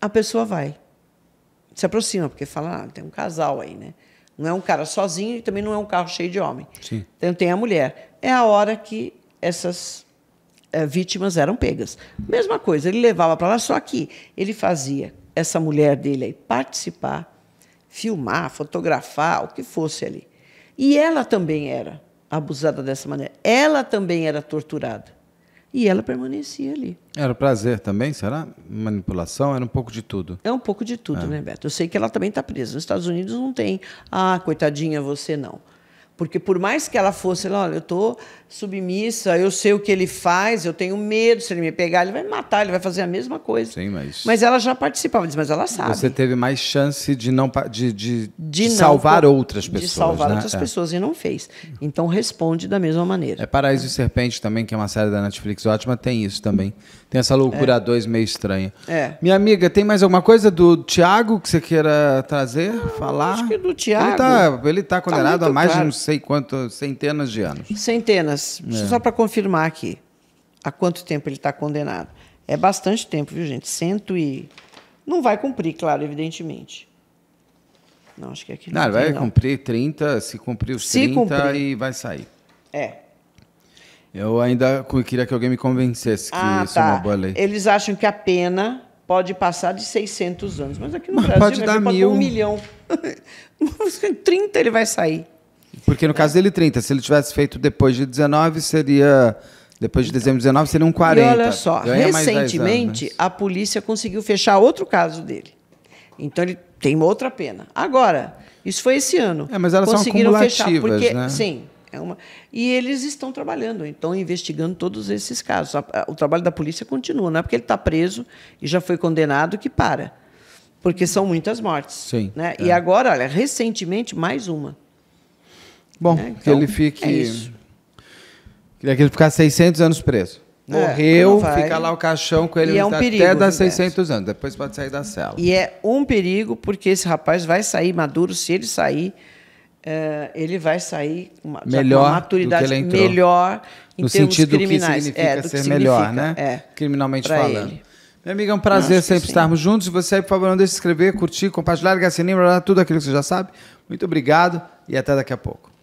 A pessoa vai. Se aproxima, porque fala, ah, tem um casal aí, né? Não é um cara sozinho e também não é um carro cheio de homem. Sim. Então tem a mulher. É a hora que essas é, vítimas eram pegas. Mesma coisa, ele levava para lá, só que ele fazia essa mulher dele aí participar filmar, fotografar, o que fosse ali. E ela também era abusada dessa maneira. Ela também era torturada. E ela permanecia ali. Era prazer também, será? Manipulação? Era um pouco de tudo. É um pouco de tudo, é. né, Beto? Eu sei que ela também está presa. Nos Estados Unidos não tem, ah, coitadinha, você não. Porque por mais que ela fosse, olha, eu estou submissa, eu sei o que ele faz, eu tenho medo, se ele me pegar, ele vai me matar, ele vai fazer a mesma coisa. Sim, mas... Mas ela já participava disso, mas ela sabe. Você teve mais chance de não de, de, de, salvar não, outras pessoas, De salvar né? outras é. pessoas, e não fez. Então responde da mesma maneira. É Paraíso é. e Serpente também, que é uma série da Netflix ótima, tem isso também. Tem essa loucura é. dois meio estranha. É. Minha amiga, tem mais alguma coisa do Tiago que você queira trazer, falar? Acho que do Tiago... Ele está ele tá, tá, tá condenado tá a mais claro. de uns sei quantas centenas de anos. Centenas. É. Só para confirmar aqui, há quanto tempo ele está condenado? É bastante tempo, viu, gente? Cento e. Não vai cumprir, claro, evidentemente. Não, acho que aqui não. Não, tem, vai não. cumprir 30, se cumprir os se 30 cumprir. e vai sair. É. Eu ainda queria que alguém me convencesse que ah, isso é tá. é uma boa lei. Eles acham que a pena pode passar de 600 anos, mas aqui no mas Brasil pode dar mil. um milhão. 30 [laughs] ele vai sair. Porque no caso dele, 30. Se ele tivesse feito depois de 19, seria. Depois de dezembro de 19, seria um 40. E olha só, recentemente a polícia conseguiu fechar outro caso dele. Então ele tem outra pena. Agora, isso foi esse ano. É, mas elas Conseguiram são fechar, porque, né? Sim. É uma... E eles estão trabalhando, então investigando todos esses casos. O trabalho da polícia continua, não é porque ele está preso e já foi condenado que para. Porque são muitas mortes. Sim, né? É. E agora, olha, recentemente, mais uma. Bom, né? que ele então, fique. É isso. Queria que ele ficasse 600 anos preso. É, Morreu, é, fica lá o caixão com ele é um perigo, até dar 600 anos, depois pode sair da cela. E é um perigo, porque esse rapaz vai sair maduro, se ele sair, uh, ele vai sair uma, melhor com uma maturidade melhor em no termos sentido criminais. que significa é, do ser que melhor, significa, né? É, Criminalmente falando. Ele. Meu amigo, é um prazer sempre estarmos juntos. Você, por favor, não deixe de inscrever, curtir, compartilhar, ligar sininho, tudo aquilo que você já sabe. Muito obrigado e até daqui a pouco.